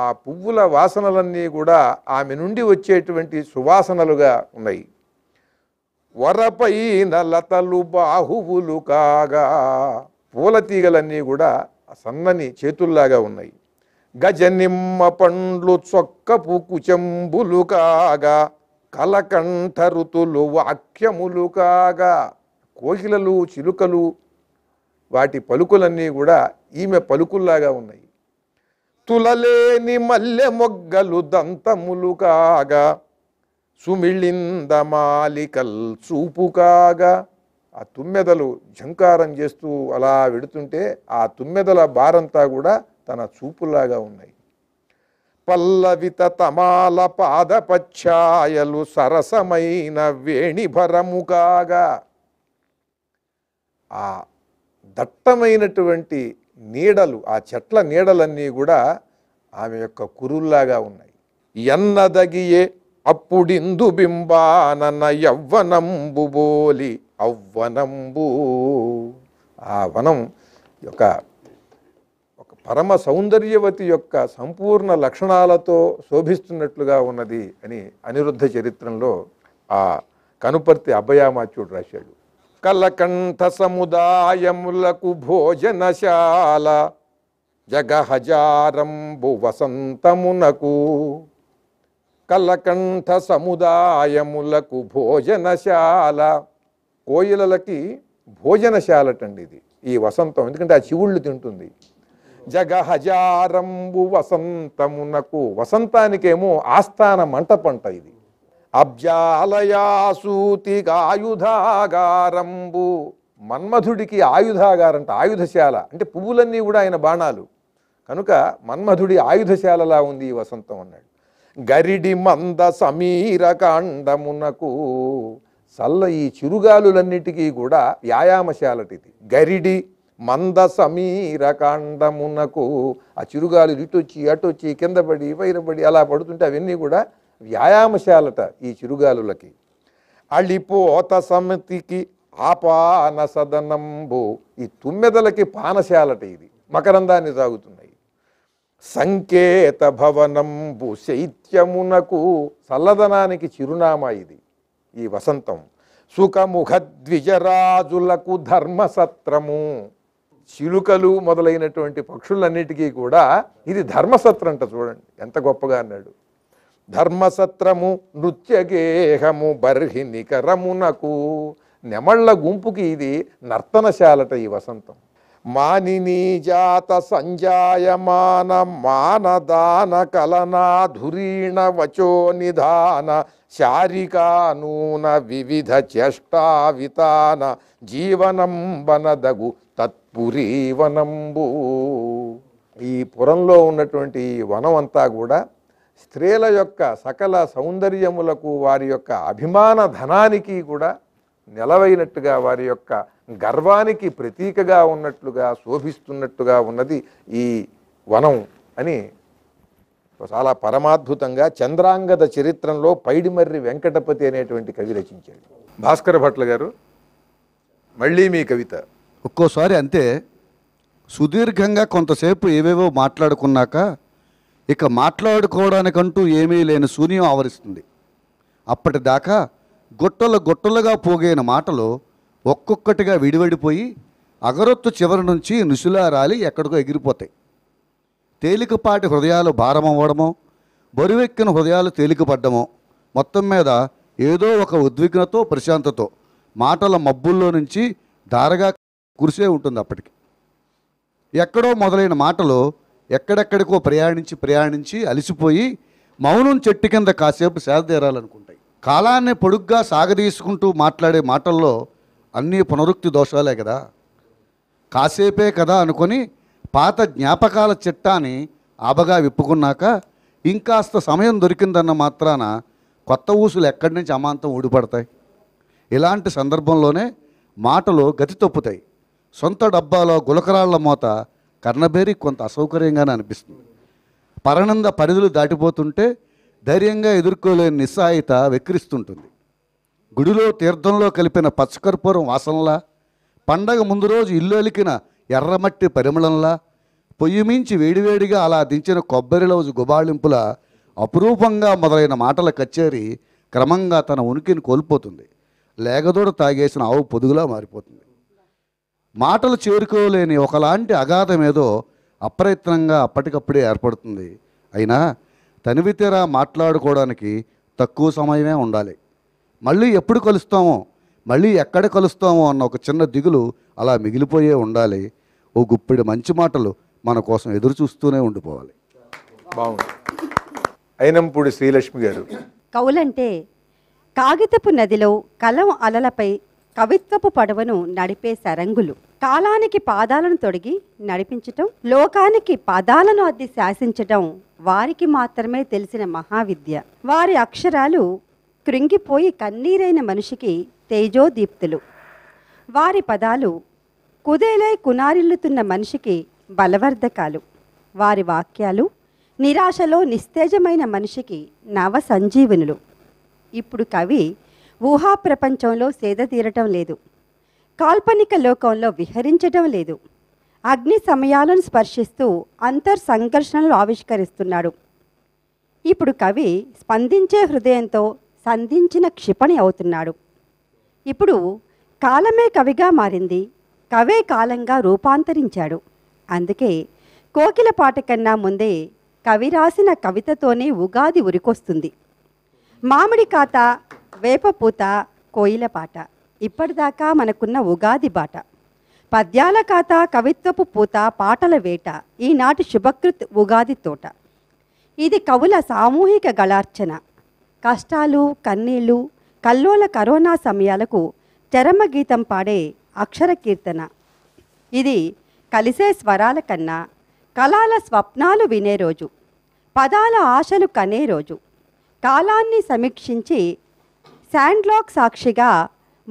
ఆ పువ్వుల వాసనలన్నీ కూడా ఆమె నుండి వచ్చేటువంటి సువాసనలుగా ఉన్నాయి వరపైన లతలు బాహువులు కాగా పూల తీగలన్నీ కూడా సన్నని చేతుల్లాగా ఉన్నాయి గజ నిమ్మ పండ్లు చొక్కపు చెంబులు కాగా కలకంఠ ఋతులు వాక్యములు కాగా కోకిలలు చిలుకలు వాటి పలుకులన్నీ కూడా ఈమె పలుకుల్లాగా ఉన్నాయి తులలేని మల్లె మొగ్గలు దంతములు కాగా సుమిళింద మాలికల్ చూపు కాగా ఆ తుమ్మెదలు ఝంకారం చేస్తూ అలా వెడుతుంటే ఆ తుమ్మెదల భారంతా కూడా తన చూపులాగా ఉన్నాయి పల్లవిత తమాల పాదపచ్ఛాయలు సరసమైన వేణిభరము కాగా ఆ దట్టమైనటువంటి నీడలు ఆ చెట్ల నీడలన్నీ కూడా ఆమె యొక్క కురుల్లాగా ఉన్నాయి ఎన్నదగియే అప్పుడిందు బింబానన యవ్వనంబు బోలి అవ్వనంబు ఆ వనం యొక్క ఒక పరమ సౌందర్యవతి యొక్క సంపూర్ణ లక్షణాలతో శోభిస్తున్నట్లుగా ఉన్నది అని అనిరుద్ధ చరిత్రంలో ఆ కనుపర్తి అభయామాచ్యుడు రాశాడు కలకంఠ సముదాయములకు భోజనశాల జగహజారంబు వసంతమునకు కలకంఠ సముదాయములకు భోజనశాల కోయిలలకి భోజనశాలటండి ఇది ఈ వసంతం ఎందుకంటే ఆ చివుళ్ళు తింటుంది జగహజారంబు వసంతమునకు వసంతానికేమో ఆస్థాన మంటపంట ఇది అబ్జాలయాసూతికాయుధాగారంబు మన్మధుడికి ఆయుధాగారంట ఆయుధశాల అంటే పువ్వులన్నీ కూడా ఆయన బాణాలు కనుక మన్మధుడి ఆయుధశాలలా ఉంది ఈ వసంతం అన్నాడు గరిడి మంద సమీర కాండమునకు చల్ల ఈ చిరుగాలులన్నిటికీ కూడా వ్యాయామశాలటిది గరిడి మంద సమీర కాండమునకు ఆ చిరుగాలు ఇటొచ్చి అటొచ్చి కింద పడి పైన పడి అలా పడుతుంటే అవన్నీ కూడా వ్యాయామశాలట ఈ చిరుగాలులకి అళ్ళిపోత సమితికి ఆపాన సదనంబు ఈ తుమ్మెదలకి పానశాలట ఇది మకరందాన్ని తాగుతున్నాయి సంకేత భవనంబు శైత్యమునకు చల్లదనానికి చిరునామా ఇది ఈ వసంతం సుఖముఖద్విజరాజులకు ధర్మసత్రము చిలుకలు మొదలైనటువంటి పక్షులన్నిటికీ కూడా ఇది ధర్మసత్రం అంట చూడండి ఎంత గొప్పగా అన్నాడు ధర్మసత్రము నృత్యగేహము బర్హి నికరమునకు నెమళ్ళ గుంపుకి ఇది నర్తనశాలట ఈ వసంతం మానిని జాత సంజాయమాన మానదాన కలనాధురీణ వచో నిధాన శారికానూన వివిధ చేష్టావితాన జీవనంబనదగు తత్పురీవనంబు ఈ పురంలో ఉన్నటువంటి వనం అంతా కూడా స్త్రీల యొక్క సకల సౌందర్యములకు వారి యొక్క అభిమాన ధనానికి కూడా నిలవైనట్టుగా వారి యొక్క గర్వానికి ప్రతీకగా ఉన్నట్లుగా శోభిస్తున్నట్టుగా ఉన్నది ఈ వనం అని చాలా పరమాద్భుతంగా చంద్రాంగద చరిత్రంలో పైడిమర్రి వెంకటపతి అనేటువంటి కవి రచించాడు భాస్కర భట్ల గారు మళ్ళీ మీ కవిత ఒక్కోసారి అంతే సుదీర్ఘంగా కొంతసేపు ఏవేవో మాట్లాడుకున్నాక ఇక మాట్లాడుకోవడానికంటూ ఏమీ లేని శూన్యం ఆవరిస్తుంది అప్పటిదాకా గుట్టలు గుట్టలుగా పోగైన మాటలు ఒక్కొక్కటిగా విడివడిపోయి అగరొత్తు చివరి నుంచి నుసులారాలి రాలి ఎక్కడికో ఎగిరిపోతాయి తేలికపాటి హృదయాలు భారమవ్వడమో బరువెక్కిన హృదయాలు తేలికపడ్డమో మొత్తం మీద ఏదో ఒక ఉద్విగ్నతో ప్రశాంతతో మాటల మబ్బుల్లో నుంచి ధారగా కురిసే ఉంటుంది అప్పటికి ఎక్కడో మొదలైన మాటలు ఎక్కడెక్కడికో ప్రయాణించి ప్రయాణించి అలసిపోయి మౌనం చెట్టు కింద కాసేపు సేదతీరాలనుకుంటాయి కాలాన్ని పొడుగ్గా సాగదీసుకుంటూ మాట్లాడే మాటల్లో అన్నీ పునరుక్తి దోషాలే కదా కాసేపే కదా అనుకొని పాత జ్ఞాపకాల చిట్టాని ఆబగా విప్పుకున్నాక ఇంకాస్త సమయం దొరికిందన్న మాత్రాన కొత్త ఊసులు ఎక్కడి నుంచి అమాంతం ఊడిపడతాయి ఇలాంటి సందర్భంలోనే మాటలు గతి తప్పుతాయి సొంత డబ్బాలో గులకరాళ్ల మోత కర్ణభేరి కొంత అసౌకర్యంగానే అనిపిస్తుంది పరనంద పరిధులు దాటిపోతుంటే ధైర్యంగా ఎదుర్కోలేని నిస్సాయిత వెక్కిరిస్తుంటుంది గుడిలో తీర్థంలో కలిపిన పచ్చకర్పూరం వాసనలా పండగ ముందు రోజు ఇల్లు అలికిన ఎర్రమట్టి పరిమళంలా పొయ్యి మించి వేడివేడిగా అలా దించిన కొబ్బరిలోజు గుబాళింపుల అపురూపంగా మొదలైన మాటల కచేరి క్రమంగా తన ఉనికిని కోల్పోతుంది లేగదోడ తాగేసిన ఆవు పొదుగులా మారిపోతుంది మాటలు చేరుకోలేని ఒకలాంటి అగాధం ఏదో అప్రయత్నంగా అప్పటికప్పుడే ఏర్పడుతుంది అయినా తనివితేరా మాట్లాడుకోవడానికి తక్కువ సమయమే ఉండాలి మళ్ళీ ఎప్పుడు కలుస్తామో మళ్ళీ ఎక్కడ కలుస్తామో అన్న ఒక చిన్న దిగులు అలా మిగిలిపోయే ఉండాలి ఓ గుప్పిడి మంచి మాటలు మన కోసం ఎదురు చూస్తూనే ఉండిపోవాలి బాగుంది అయినప్పుడు శ్రీలక్ష్మి గారు కవులంటే కాగితపు నదిలో కలం అలలపై కవిత్వపు పడవను నడిపే సరంగులు కాలానికి పాదాలను తొడిగి నడిపించటం లోకానికి పదాలను అద్ది శాసించటం వారికి మాత్రమే తెలిసిన మహావిద్య వారి అక్షరాలు కృంగిపోయి కన్నీరైన మనిషికి తేజోదీప్తులు వారి పదాలు కుదేలై కునారిల్లుతున్న మనిషికి బలవర్ధకాలు వారి వాక్యాలు నిరాశలో నిస్తేజమైన మనిషికి నవ సంజీవనులు ఇప్పుడు కవి ఊహా ప్రపంచంలో సేద తీరటం లేదు కాల్పనిక లోకంలో విహరించటం లేదు అగ్ని సమయాలను స్పర్శిస్తూ అంతర్ సంఘర్షణలు ఆవిష్కరిస్తున్నాడు ఇప్పుడు కవి స్పందించే హృదయంతో సంధించిన క్షిపణి అవుతున్నాడు ఇప్పుడు కాలమే కవిగా మారింది కవే కాలంగా రూపాంతరించాడు అందుకే కోకిల పాట కన్నా ముందే కవి రాసిన కవితతోనే ఉగాది ఉరికొస్తుంది మామిడి కాత వేపపూత కోయిల పాట ఇప్పటిదాకా మనకున్న ఉగాది బాట పద్యాల కాత కవిత్వపు పూత పాటల వేట ఈనాటి శుభకృత్ ఉగాది తోట ఇది కవుల సామూహిక గళార్చన కష్టాలు కన్నీళ్లు కల్లోల కరోనా సమయాలకు చరమగీతం పాడే అక్షర కీర్తన ఇది కలిసే స్వరాల కన్నా కళాల స్వప్నాలు వినే రోజు పదాల ఆశలు కనే రోజు కాలాన్ని సమీక్షించి శాండ్లాక్ సాక్షిగా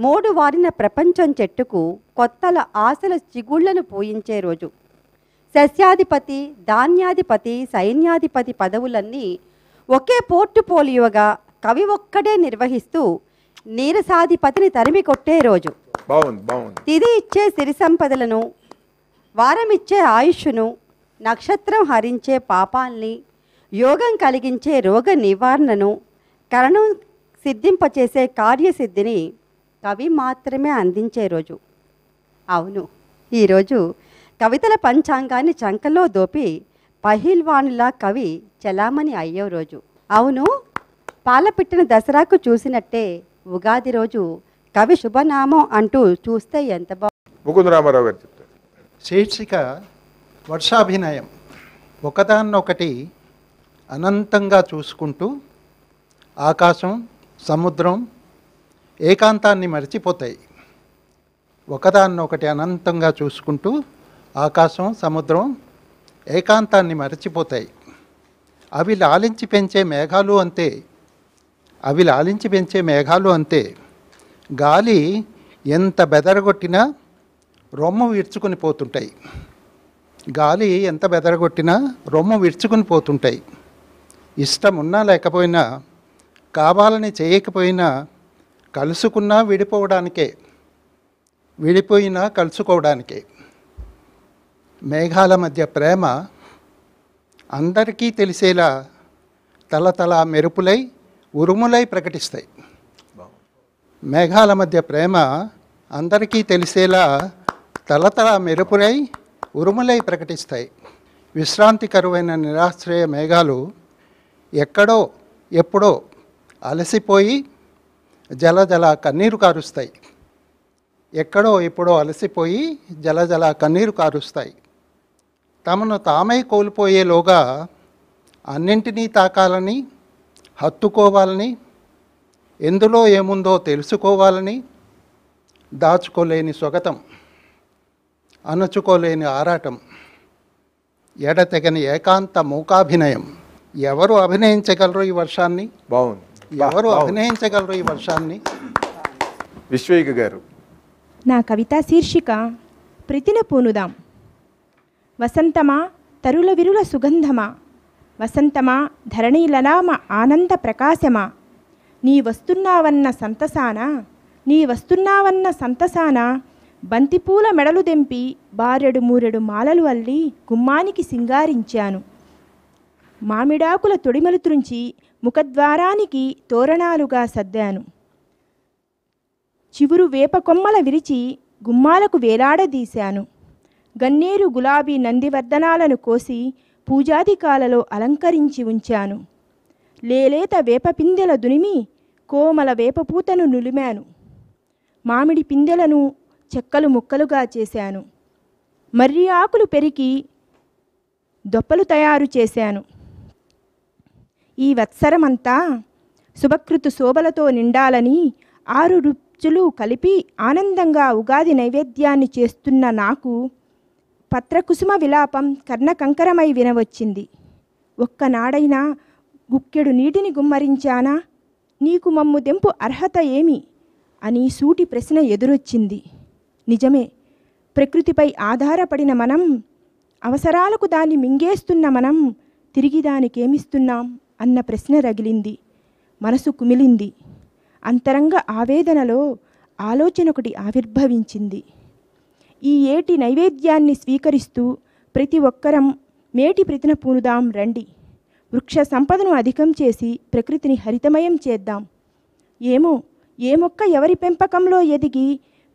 మోడు వారిన ప్రపంచం చెట్టుకు కొత్తల ఆశల చిగుళ్లను పూయించే రోజు సస్యాధిపతి ధాన్యాధిపతి సైన్యాధిపతి పదవులన్నీ ఒకే పోలియోగా కవి ఒక్కడే నిర్వహిస్తూ నీరసాధిపతిని తరిమి కొట్టే రోజు తిది ఇచ్చే సిరి సంపదలను వారమిచ్చే ఆయుష్ను నక్షత్రం హరించే పాపాల్ని యోగం కలిగించే రోగ నివారణను కరణం సిద్ధింపచేసే కార్యసిద్ధిని కవి మాత్రమే అందించే రోజు అవును ఈరోజు కవితల పంచాంగాన్ని చంకల్లో దోపి పహిల్వాణులా కవి చలామణి అయ్యే రోజు అవును పాలపిట్టిన దసరాకు చూసినట్టే ఉగాది రోజు కవి శుభనామం అంటూ చూస్తే ఎంత బాగుందరామారావు గారు చెప్తారు శీర్షిక వర్షాభినయం ఒకదాన్నొకటి అనంతంగా చూసుకుంటూ ఆకాశం సముద్రం ఏకాంతాన్ని మరిచిపోతాయి ఒకదాన్నొకటి అనంతంగా చూసుకుంటూ ఆకాశం సముద్రం ఏకాంతాన్ని మరచిపోతాయి అవి లాలించి పెంచే మేఘాలు అంతే అవి లాలించి పెంచే మేఘాలు అంతే గాలి ఎంత బెదరగొట్టినా రొమ్ము విరుచుకుని పోతుంటాయి గాలి ఎంత బెదరగొట్టినా రొమ్ము విరుచుకుని పోతుంటాయి ఇష్టం ఉన్నా లేకపోయినా కావాలని చేయకపోయినా కలుసుకున్నా విడిపోవడానికే విడిపోయినా కలుసుకోవడానికే మేఘాల మధ్య ప్రేమ అందరికీ తెలిసేలా తలతలా మెరుపులై ఉరుములై ప్రకటిస్తాయి మేఘాల మధ్య ప్రేమ అందరికీ తెలిసేలా తలతల మెరుపులై ఉరుములై ప్రకటిస్తాయి కరువైన నిరాశ్రయ మేఘాలు ఎక్కడో ఎప్పుడో అలసిపోయి జల జల కన్నీరు కారుస్తాయి ఎక్కడో ఎప్పుడో అలసిపోయి జల జల కన్నీరు కారుస్తాయి తమను తామై కోల్పోయేలోగా అన్నింటినీ తాకాలని హత్తుకోవాలని ఎందులో ఏముందో తెలుసుకోవాలని దాచుకోలేని స్వగతం అణచుకోలేని ఆరాటం ఎడతెగని ఏకాంత మూకాభినయం ఎవరు అభినయించగలరు ఈ వర్షాన్ని బాగుంది ఎవరు అభినయించగలరు ఈ వర్షాన్ని విశ్వేక గారు నా కవిత శీర్షిక ప్రతిన పూనుదాం వసంతమా తరుల విరుల సుగంధమా వసంతమా ధరణీలలామ ఆనంద ప్రకాశమా నీ వస్తున్నావన్న సంతసాన నీ వస్తున్నావన్న సంతసాన బంతిపూల మెడలు దెంపి బారెడు మూరెడు మాలలు అల్లి గుమ్మానికి సింగారించాను మామిడాకుల తొడిమలు త్రుంచి ముఖద్వారానికి తోరణాలుగా సర్దాను చివురు వేప కొమ్మల విరిచి గుమ్మాలకు వేలాడదీశాను గన్నేరు గులాబీ నందివర్ధనాలను కోసి పూజాధికాలలో అలంకరించి ఉంచాను లేలేత వేప పిందెల దునిమి కోమల వేపపూతను నులిమాను మామిడి పిందెలను చెక్కలు ముక్కలుగా చేశాను మర్రి ఆకులు పెరిగి దొప్పలు తయారు చేశాను ఈ వత్సరమంతా శుభకృతు శోభలతో నిండాలని ఆరు రుచులు కలిపి ఆనందంగా ఉగాది నైవేద్యాన్ని చేస్తున్న నాకు పత్రకుసుమ విలాపం కర్ణకంకరమై వినవచ్చింది ఒక్కనాడైనా గుక్కెడు నీటిని గుమ్మరించానా నీకు మమ్ము దెంపు అర్హత ఏమి అని సూటి ప్రశ్న ఎదురొచ్చింది నిజమే ప్రకృతిపై ఆధారపడిన మనం అవసరాలకు దాన్ని మింగేస్తున్న మనం తిరిగి దానికేమిస్తున్నాం అన్న ప్రశ్న రగిలింది మనసు కుమిలింది అంతరంగ ఆవేదనలో ఆలోచన ఒకటి ఆవిర్భవించింది ఈ ఏటి నైవేద్యాన్ని స్వీకరిస్తూ ప్రతి ఒక్కరం మేటి ప్రతిన పూనుదాం రండి వృక్ష సంపదను అధికం చేసి ప్రకృతిని హరితమయం చేద్దాం ఏమో ఏ మొక్క ఎవరి పెంపకంలో ఎదిగి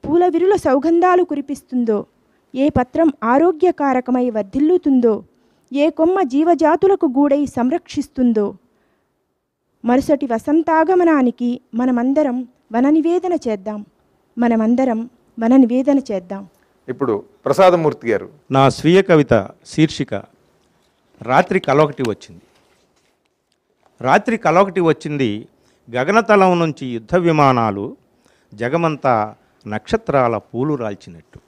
పూల విరుల సౌగంధాలు కురిపిస్తుందో ఏ పత్రం ఆరోగ్యకారకమై వర్ధిల్లుతుందో ఏ కొమ్మ జీవజాతులకు గూడై సంరక్షిస్తుందో మరుసటి వసంతాగమనానికి మనమందరం వన నివేదన చేద్దాం మనమందరం వన నివేదన చేద్దాం ఇప్పుడు ప్రసాదమూర్తి గారు నా స్వీయ కవిత శీర్షిక రాత్రి కలొకటి వచ్చింది రాత్రి కలొకటి వచ్చింది గగనతలం నుంచి యుద్ధ విమానాలు జగమంతా నక్షత్రాల పూలు రాల్చినట్టు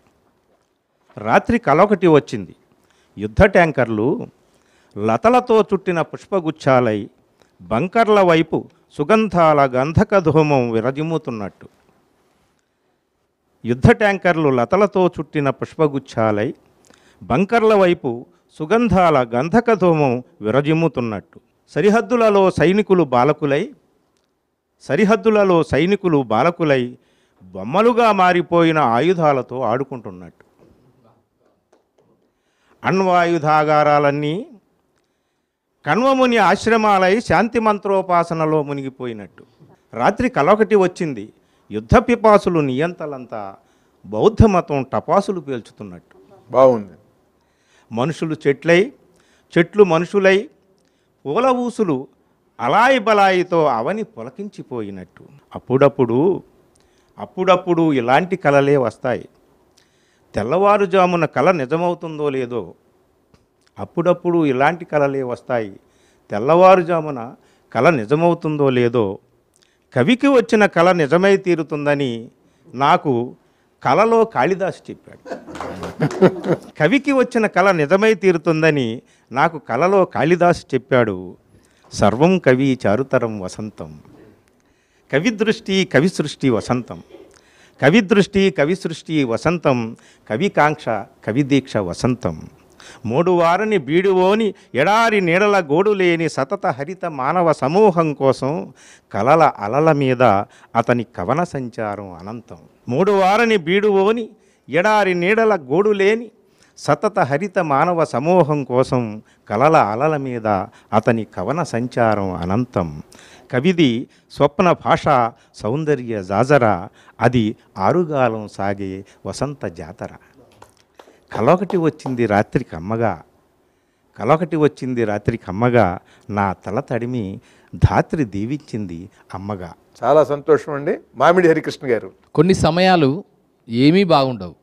రాత్రి కలొకటి వచ్చింది యుద్ధ ట్యాంకర్లు లతలతో చుట్టిన పుష్పగుచ్చాలై బంకర్ల వైపు సుగంధాల గంధక ధూమం విరజిమ్ముతున్నట్టు యుద్ధ ట్యాంకర్లు లతలతో చుట్టిన పుష్పగుచ్చాలై బంకర్ల వైపు సుగంధాల గంధక ధూమం విరజిమ్ముతున్నట్టు సరిహద్దులలో సైనికులు బాలకులై సరిహద్దులలో సైనికులు బాలకులై బొమ్మలుగా మారిపోయిన ఆయుధాలతో ఆడుకుంటున్నట్టు అణ్వాయుధాగారాలన్నీ కణ్వముని ఆశ్రమాలై శాంతి మంత్రోపాసనలో మునిగిపోయినట్టు రాత్రి కలొకటి వచ్చింది యుద్ధ పిపాసులు నియంతలంతా బౌద్ధ మతం టపాసులు పేల్చుతున్నట్టు బాగుంది మనుషులు చెట్లై చెట్లు మనుషులై పూల ఊసులు అలాయి బలాయితో అవని పొలకించిపోయినట్టు అప్పుడప్పుడు అప్పుడప్పుడు ఇలాంటి కలలే వస్తాయి తెల్లవారుజామున కళ నిజమవుతుందో లేదో అప్పుడప్పుడు ఇలాంటి కళలే వస్తాయి తెల్లవారుజామున కళ నిజమవుతుందో లేదో కవికి వచ్చిన కళ నిజమై తీరుతుందని నాకు కళలో కాళిదాసు చెప్పాడు కవికి వచ్చిన కళ నిజమై తీరుతుందని నాకు కళలో కాళిదాసు చెప్పాడు సర్వం కవి చారుతరం వసంతం కవి దృష్టి కవి సృష్టి వసంతం కవి దృష్టి కవి సృష్టి వసంతం కవికాంక్ష కవిదీక్ష వసంతం మూడు వారని బీడువోని ఎడారి నీడల గోడు లేని సతత హరిత మానవ సమూహం కోసం కలల అలల మీద అతని కవన సంచారం అనంతం మూడు వారని బీడువోని ఎడారి నీడల గోడు లేని సతత హరిత మానవ సమూహం కోసం కలల అలల మీద అతని కవన సంచారం అనంతం కవిది స్వప్న భాష సౌందర్య జాజర అది ఆరుగాలం సాగే వసంత జాతర కలొకటి వచ్చింది రాత్రి కమ్మగా కలొకటి వచ్చింది రాత్రి కమ్మగా నా తల తడిమి ధాత్రి దీవిచ్చింది అమ్మగా చాలా సంతోషం అండి మామిడి హరికృష్ణ గారు కొన్ని సమయాలు ఏమీ బాగుండవు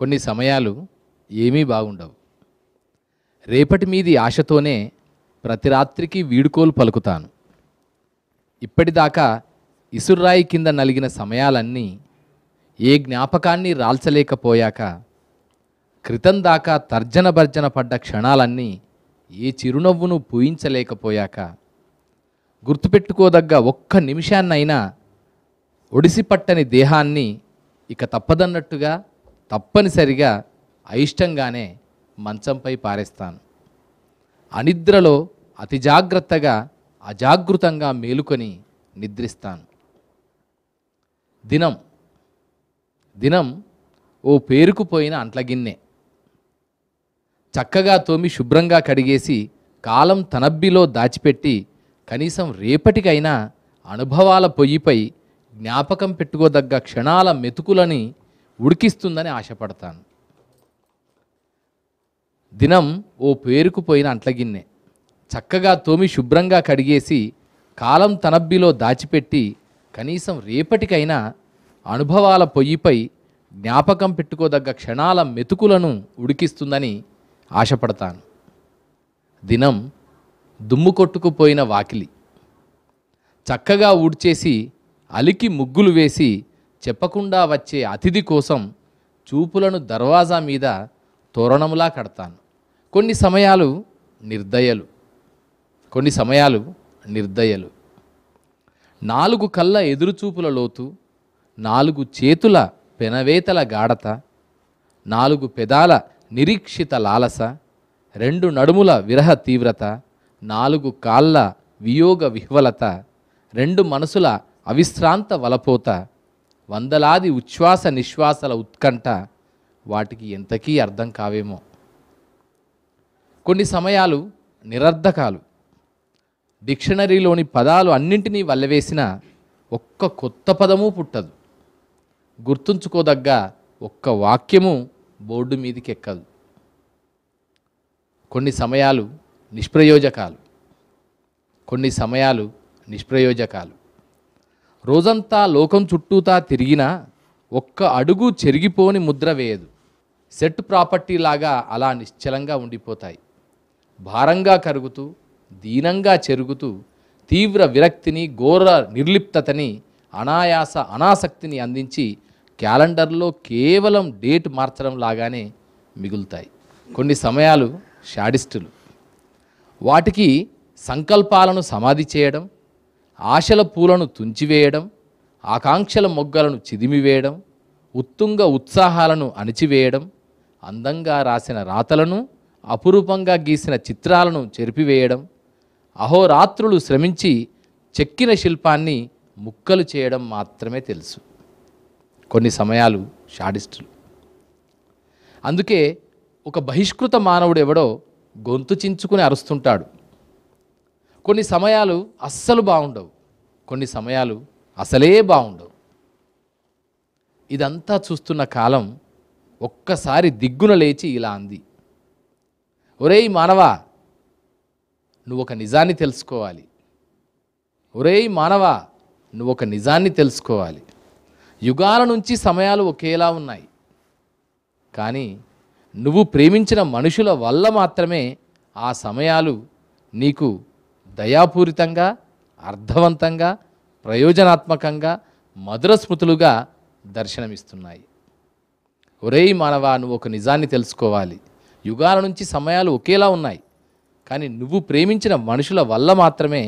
కొన్ని సమయాలు ఏమీ బాగుండవు రేపటి మీది ఆశతోనే ప్రతి రాత్రికి వీడుకోలు పలుకుతాను ఇప్పటిదాకా ఇసుర్రాయి కింద నలిగిన సమయాలన్నీ ఏ జ్ఞాపకాన్ని రాల్చలేకపోయాక క్రితం దాకా తర్జన భర్జన పడ్డ క్షణాలన్నీ ఏ చిరునవ్వును పూయించలేకపోయాక గుర్తుపెట్టుకోదగ్గ ఒక్క నిమిషాన్నైనా ఒడిసిపట్టని దేహాన్ని ఇక తప్పదన్నట్టుగా తప్పనిసరిగా అయిష్టంగానే మంచంపై పారేస్తాను అనిద్రలో అతి జాగ్రత్తగా అజాగృతంగా మేలుకొని నిద్రిస్తాను దినం దినం ఓ పేరుకుపోయిన అంట్లగిన్నె చక్కగా తోమి శుభ్రంగా కడిగేసి కాలం తనబ్బిలో దాచిపెట్టి కనీసం రేపటికైనా అనుభవాల పొయ్యిపై జ్ఞాపకం పెట్టుకోదగ్గ క్షణాల మెతుకులని ఉడికిస్తుందని ఆశపడతాను దినం ఓ పేరుకుపోయిన అంట్లగిన్నె చక్కగా తోమి శుభ్రంగా కడిగేసి కాలం తనబ్బిలో దాచిపెట్టి కనీసం రేపటికైనా అనుభవాల పొయ్యిపై జ్ఞాపకం పెట్టుకోదగ్గ క్షణాల మెతుకులను ఉడికిస్తుందని ఆశపడతాను దినం దుమ్ము కొట్టుకుపోయిన వాకిలి చక్కగా ఊడ్చేసి అలికి ముగ్గులు వేసి చెప్పకుండా వచ్చే అతిథి కోసం చూపులను దర్వాజా మీద తోరణములా కడతాను కొన్ని సమయాలు నిర్దయలు కొన్ని సమయాలు నిర్దయలు నాలుగు కళ్ళ ఎదురుచూపుల లోతు నాలుగు చేతుల పెనవేతల గాఢత నాలుగు పెదాల నిరీక్షిత లాలస రెండు నడుముల విరహ తీవ్రత నాలుగు కాళ్ళ వియోగ విహ్వలత రెండు మనసుల అవిశ్రాంత వలపోత వందలాది ఉచ్ఛ్వాస నిశ్వాసల ఉత్కంఠ వాటికి ఎంతకీ అర్థం కావేమో కొన్ని సమయాలు నిరర్ధకాలు డిక్షనరీలోని పదాలు అన్నింటినీ వల్లవేసిన ఒక్క కొత్త పదము పుట్టదు గుర్తుంచుకోదగ్గ ఒక్క వాక్యము బోర్డు మీదకి ఎక్కదు కొన్ని సమయాలు నిష్ప్రయోజకాలు కొన్ని సమయాలు నిష్ప్రయోజకాలు రోజంతా లోకం చుట్టూతా తిరిగినా ఒక్క అడుగు చెరిగిపోని ముద్ర వేయదు సెట్ ప్రాపర్టీ లాగా అలా నిశ్చలంగా ఉండిపోతాయి భారంగా కరుగుతూ దీనంగా చెరుగుతూ తీవ్ర విరక్తిని ఘోర నిర్లిప్తని అనాయాస అనాసక్తిని అందించి క్యాలెండర్లో కేవలం డేట్ మార్చడం లాగానే మిగులుతాయి కొన్ని సమయాలు షాడిస్టులు వాటికి సంకల్పాలను సమాధి చేయడం ఆశల పూలను తుంచివేయడం ఆకాంక్షల మొగ్గలను చిదిమివేయడం ఉత్తుంగ ఉత్సాహాలను అణిచివేయడం అందంగా రాసిన రాతలను అపురూపంగా గీసిన చిత్రాలను చెరిపివేయడం అహోరాత్రులు శ్రమించి చెక్కిన శిల్పాన్ని ముక్కలు చేయడం మాత్రమే తెలుసు కొన్ని సమయాలు షాడిస్టులు అందుకే ఒక బహిష్కృత మానవుడు ఎవడో గొంతు చించుకుని అరుస్తుంటాడు కొన్ని సమయాలు అస్సలు బాగుండవు కొన్ని సమయాలు అసలే బాగుండవు ఇదంతా చూస్తున్న కాలం ఒక్కసారి దిగ్గున లేచి ఇలా అంది ఒరేయ్ మానవా నువ్వు ఒక నిజాన్ని తెలుసుకోవాలి ఒరేయ్ మానవా నువ్వు ఒక నిజాన్ని తెలుసుకోవాలి యుగాల నుంచి సమయాలు ఒకేలా ఉన్నాయి కానీ నువ్వు ప్రేమించిన మనుషుల వల్ల మాత్రమే ఆ సమయాలు నీకు దయాపూరితంగా అర్థవంతంగా ప్రయోజనాత్మకంగా మధుర స్మృతులుగా దర్శనమిస్తున్నాయి ఒరేయ్ మానవ నువ్వు ఒక నిజాన్ని తెలుసుకోవాలి యుగాల నుంచి సమయాలు ఒకేలా ఉన్నాయి కానీ నువ్వు ప్రేమించిన మనుషుల వల్ల మాత్రమే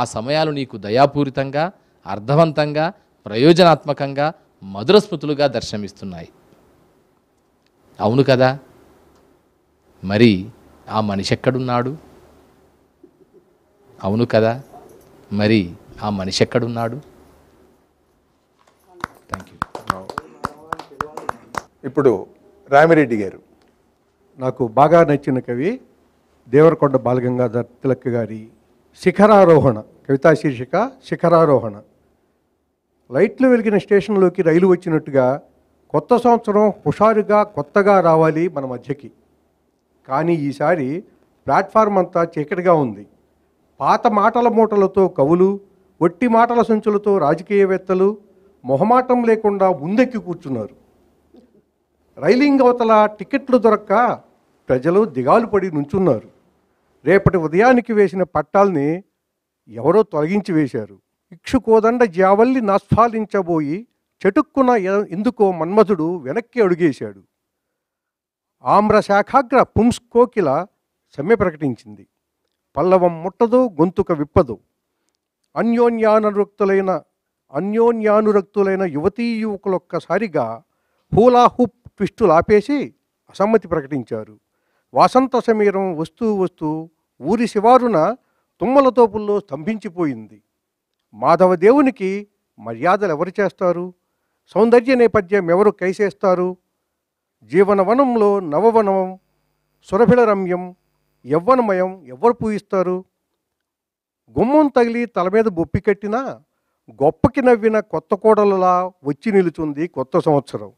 ఆ సమయాలు నీకు దయాపూరితంగా అర్థవంతంగా ప్రయోజనాత్మకంగా మధుర స్మృతులుగా దర్శనమిస్తున్నాయి అవును కదా మరి ఆ మనిషి ఎక్కడున్నాడు అవును కదా మరి ఆ మనిషి ఎక్కడున్నాడు ఇప్పుడు రామిరెడ్డి గారు నాకు బాగా నచ్చిన కవి దేవరకొండ బాలగంగాధర్ తిలక్ గారి శిఖరారోహణ కవితా శీర్షిక శిఖరారోహణ లైట్లు వెలిగిన స్టేషన్లోకి రైలు వచ్చినట్టుగా కొత్త సంవత్సరం హుషారుగా కొత్తగా రావాలి మన మధ్యకి కానీ ఈసారి ప్లాట్ఫామ్ అంతా చీకటిగా ఉంది పాత మాటల మూటలతో కవులు ఒట్టి మాటల సంచులతో రాజకీయవేత్తలు మొహమాటం లేకుండా ముందెక్కి కూర్చున్నారు రైలింగ్ అవతల టికెట్లు దొరక్క ప్రజలు దిగాలు పడి నుంచున్నారు రేపటి ఉదయానికి వేసిన పట్టాల్ని ఎవరో తొలగించి వేశారు ఇక్షుకోదండ జావల్లి నస్ఫాలించబోయి చెటుక్కున ఎందుకో మన్మధుడు వెనక్కి అడుగేశాడు ఆమ్ర శాఖాగ్ర పుంస్కోకిల సమ్మె ప్రకటించింది పల్లవం ముట్టదు గొంతుక విప్పదు అన్యోన్యానురక్తులైన అన్యోన్యానురక్తులైన యువతీ యువకులు ఒక్కసారిగా హూలా ట్విస్టులు ఆపేసి అసమ్మతి ప్రకటించారు వాసంత సమీరం వస్తూ వస్తూ ఊరి శివారున తుమ్మల తోపుల్లో స్తంభించిపోయింది మాధవదేవునికి మర్యాదలు ఎవరు చేస్తారు సౌందర్య నేపథ్యం ఎవరు కైసేస్తారు జీవనవనంలో నవవనం సురభిళ రమ్యం యవ్వనమయం ఎవరు పూజిస్తారు గుమ్మం తగిలి తల మీద బొప్పి కట్టినా గొప్పకి నవ్విన కొత్త కోడలలా వచ్చి నిలుచుంది కొత్త సంవత్సరం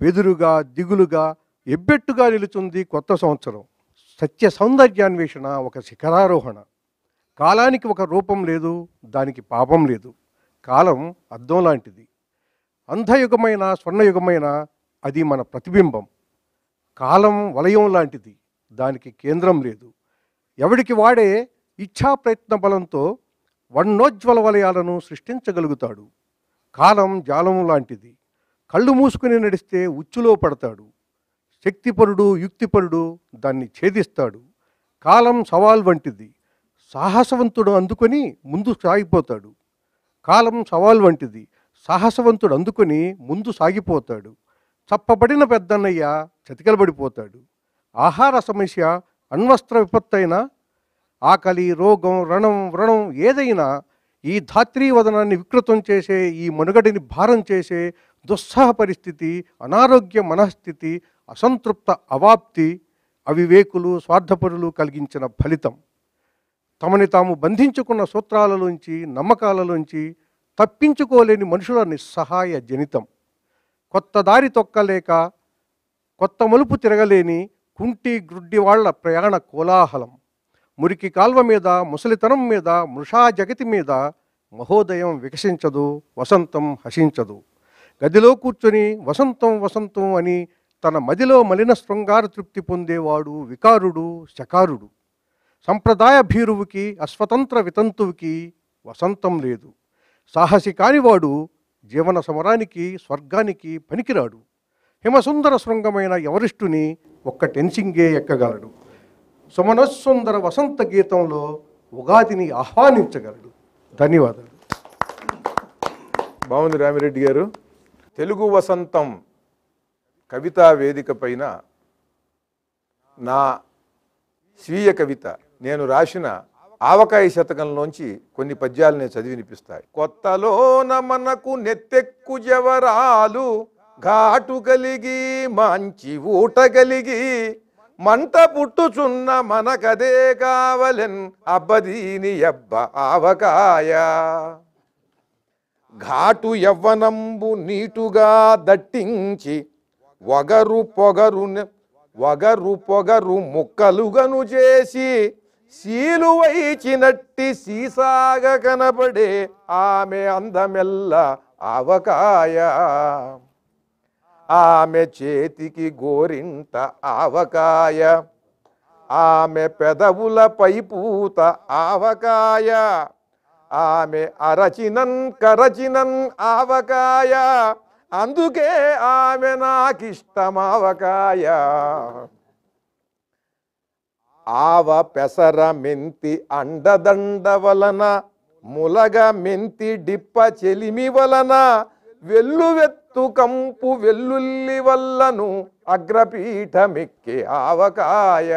బెదురుగా దిగులుగా ఎబ్బెట్టుగా నిలుచుంది కొత్త సంవత్సరం సత్య సౌందర్యాన్వేషణ ఒక శిఖరారోహణ కాలానికి ఒక రూపం లేదు దానికి పాపం లేదు కాలం అద్దం లాంటిది అంధయుగమైన స్వర్ణయుగమైన అది మన ప్రతిబింబం కాలం వలయం లాంటిది దానికి కేంద్రం లేదు ఎవడికి వాడే ప్రయత్న బలంతో వర్ణోజ్వల వలయాలను సృష్టించగలుగుతాడు కాలం జాలం లాంటిది కళ్ళు మూసుకుని నడిస్తే ఉచ్చులో పడతాడు శక్తిపరుడు యుక్తిపరుడు దాన్ని ఛేదిస్తాడు కాలం సవాల్ వంటిది సాహసవంతుడు అందుకొని ముందు సాగిపోతాడు కాలం సవాల్ వంటిది సాహసవంతుడు అందుకొని ముందు సాగిపోతాడు చప్పబడిన పెద్దన్నయ్య చతికలబడిపోతాడు ఆహార సమస్య అణ్వస్త్ర విపత్తైన ఆకలి రోగం రణం వ్రణం ఏదైనా ఈ ధాత్రీవదనాన్ని వికృతం చేసే ఈ మనుగడిని భారం చేసే దుస్సహ పరిస్థితి అనారోగ్య మనస్థితి అసంతృప్త అవాప్తి అవివేకులు స్వార్థపరులు కలిగించిన ఫలితం తమని తాము బంధించుకున్న సూత్రాలలోంచి నమ్మకాలలోంచి తప్పించుకోలేని మనుషుల నిస్సహాయ జనితం కొత్త దారి తొక్కలేక కొత్త మలుపు తిరగలేని కుంటి గ్రుడ్డి వాళ్ల ప్రయాణ కోలాహలం మురికి కాల్వ మీద ముసలితనం మీద మృషా జగతి మీద మహోదయం వికసించదు వసంతం హసించదు గదిలో కూర్చొని వసంతం వసంతం అని తన మదిలో మలిన శృంగార తృప్తి పొందేవాడు వికారుడు శకారుడు సంప్రదాయ భీరువుకి అస్వతంత్ర వితంతువుకి వసంతం లేదు సాహసి కానివాడు జీవన సమరానికి స్వర్గానికి పనికిరాడు హిమసుందర శృంగమైన ఎవరిష్టుని ఒక్క టెన్సింగే ఎక్కగలడు సుమనస్సుందర వసంత గీతంలో ఉగాదిని ఆహ్వానించగలడు ధన్యవాదాలు బాగుంది రామిరెడ్డి గారు తెలుగు వసంతం కవితా వేదిక పైన నా స్వీయ కవిత నేను రాసిన ఆవకాయ శతకంలోంచి కొన్ని పద్యాలు నేను చదివినిపిస్తాయి వినిపిస్తాయి కొత్తలోన మనకు నెత్తెక్కు జవరాలు ఘాటు కలిగి మంచి ఊట కలిగి మంట పుట్టుచున్న మనకదే కావలెన్ అబ్బదీని అబ్బ ఆవకాయ ఘాటు యవ్వనంబు నీటుగా దట్టించి వగరు పొగరు వగరు పొగరు ముక్కలుగను చేసి సీలు వైచినట్టి సీసాగ కనపడే ఆమె అందమెల్ల ఆవకాయ ఆమె చేతికి గోరింట ఆవకాయ ఆమె పెదవుల పైపూత ఆవకాయ ఆమె అరచినన్ కరచినన్ ఆవకాయ అందుకే ఆమె నాకిష్టమావకాయ ఆవ పెసర మెంతి అండదండ వలన ములగ మెంతి డిప్ప చెలిమి వలన వెల్లువెత్త మత్తు కంపు వెల్లుల్లి వల్లను అగ్రపీఠమెక్కే ఆవకాయ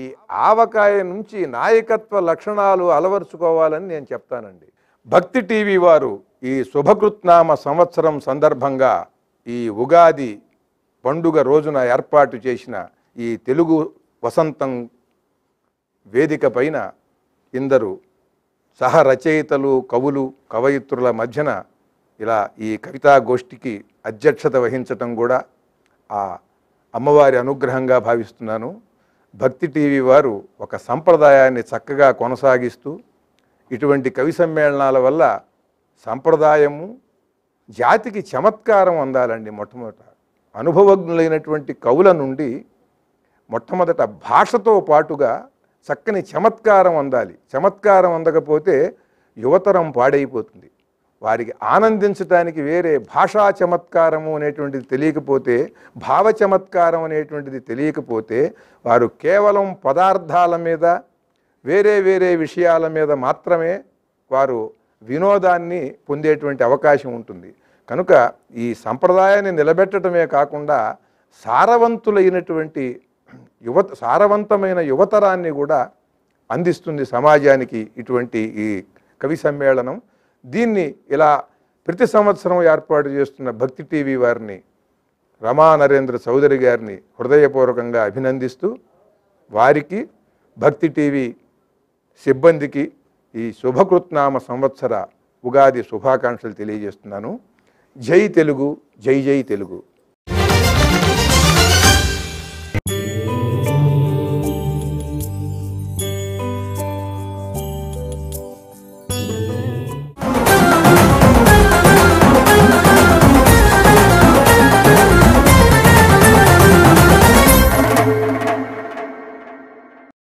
ఈ ఆవకాయ నుంచి నాయకత్వ లక్షణాలు అలవరుచుకోవాలని నేను చెప్తానండి భక్తి టీవీ వారు ఈ శుభకృత్నామ సంవత్సరం సందర్భంగా ఈ ఉగాది పండుగ రోజున ఏర్పాటు చేసిన ఈ తెలుగు వసంతం వేదిక పైన ఇందరు సహరచయితలు కవులు కవయిత్రుల మధ్యన ఇలా ఈ కవితా గోష్ఠికి అధ్యక్షత వహించటం కూడా ఆ అమ్మవారి అనుగ్రహంగా భావిస్తున్నాను భక్తి టీవీ వారు ఒక సంప్రదాయాన్ని చక్కగా కొనసాగిస్తూ ఇటువంటి కవి సమ్మేళనాల వల్ల సంప్రదాయము జాతికి చమత్కారం అందాలండి మొట్టమొదట అనుభవజ్ఞులైనటువంటి కవుల నుండి మొట్టమొదట భాషతో పాటుగా చక్కని చమత్కారం అందాలి చమత్కారం అందకపోతే యువతరం పాడైపోతుంది వారికి ఆనందించడానికి వేరే భాషా చమత్కారము అనేటువంటిది తెలియకపోతే భావ చమత్కారం అనేటువంటిది తెలియకపోతే వారు కేవలం పదార్థాల మీద వేరే వేరే విషయాల మీద మాత్రమే వారు వినోదాన్ని పొందేటువంటి అవకాశం ఉంటుంది కనుక ఈ సంప్రదాయాన్ని నిలబెట్టడమే కాకుండా సారవంతులైనటువంటి యువత సారవంతమైన యువతరాన్ని కూడా అందిస్తుంది సమాజానికి ఇటువంటి ఈ కవి సమ్మేళనం దీన్ని ఇలా ప్రతి సంవత్సరం ఏర్పాటు చేస్తున్న భక్తి టీవీ వారిని రమా నరేంద్ర చౌదరి గారిని హృదయపూర్వకంగా అభినందిస్తూ వారికి భక్తి టీవీ సిబ్బందికి ఈ శుభకృత్నామ సంవత్సర ఉగాది శుభాకాంక్షలు తెలియజేస్తున్నాను జై తెలుగు జై జై తెలుగు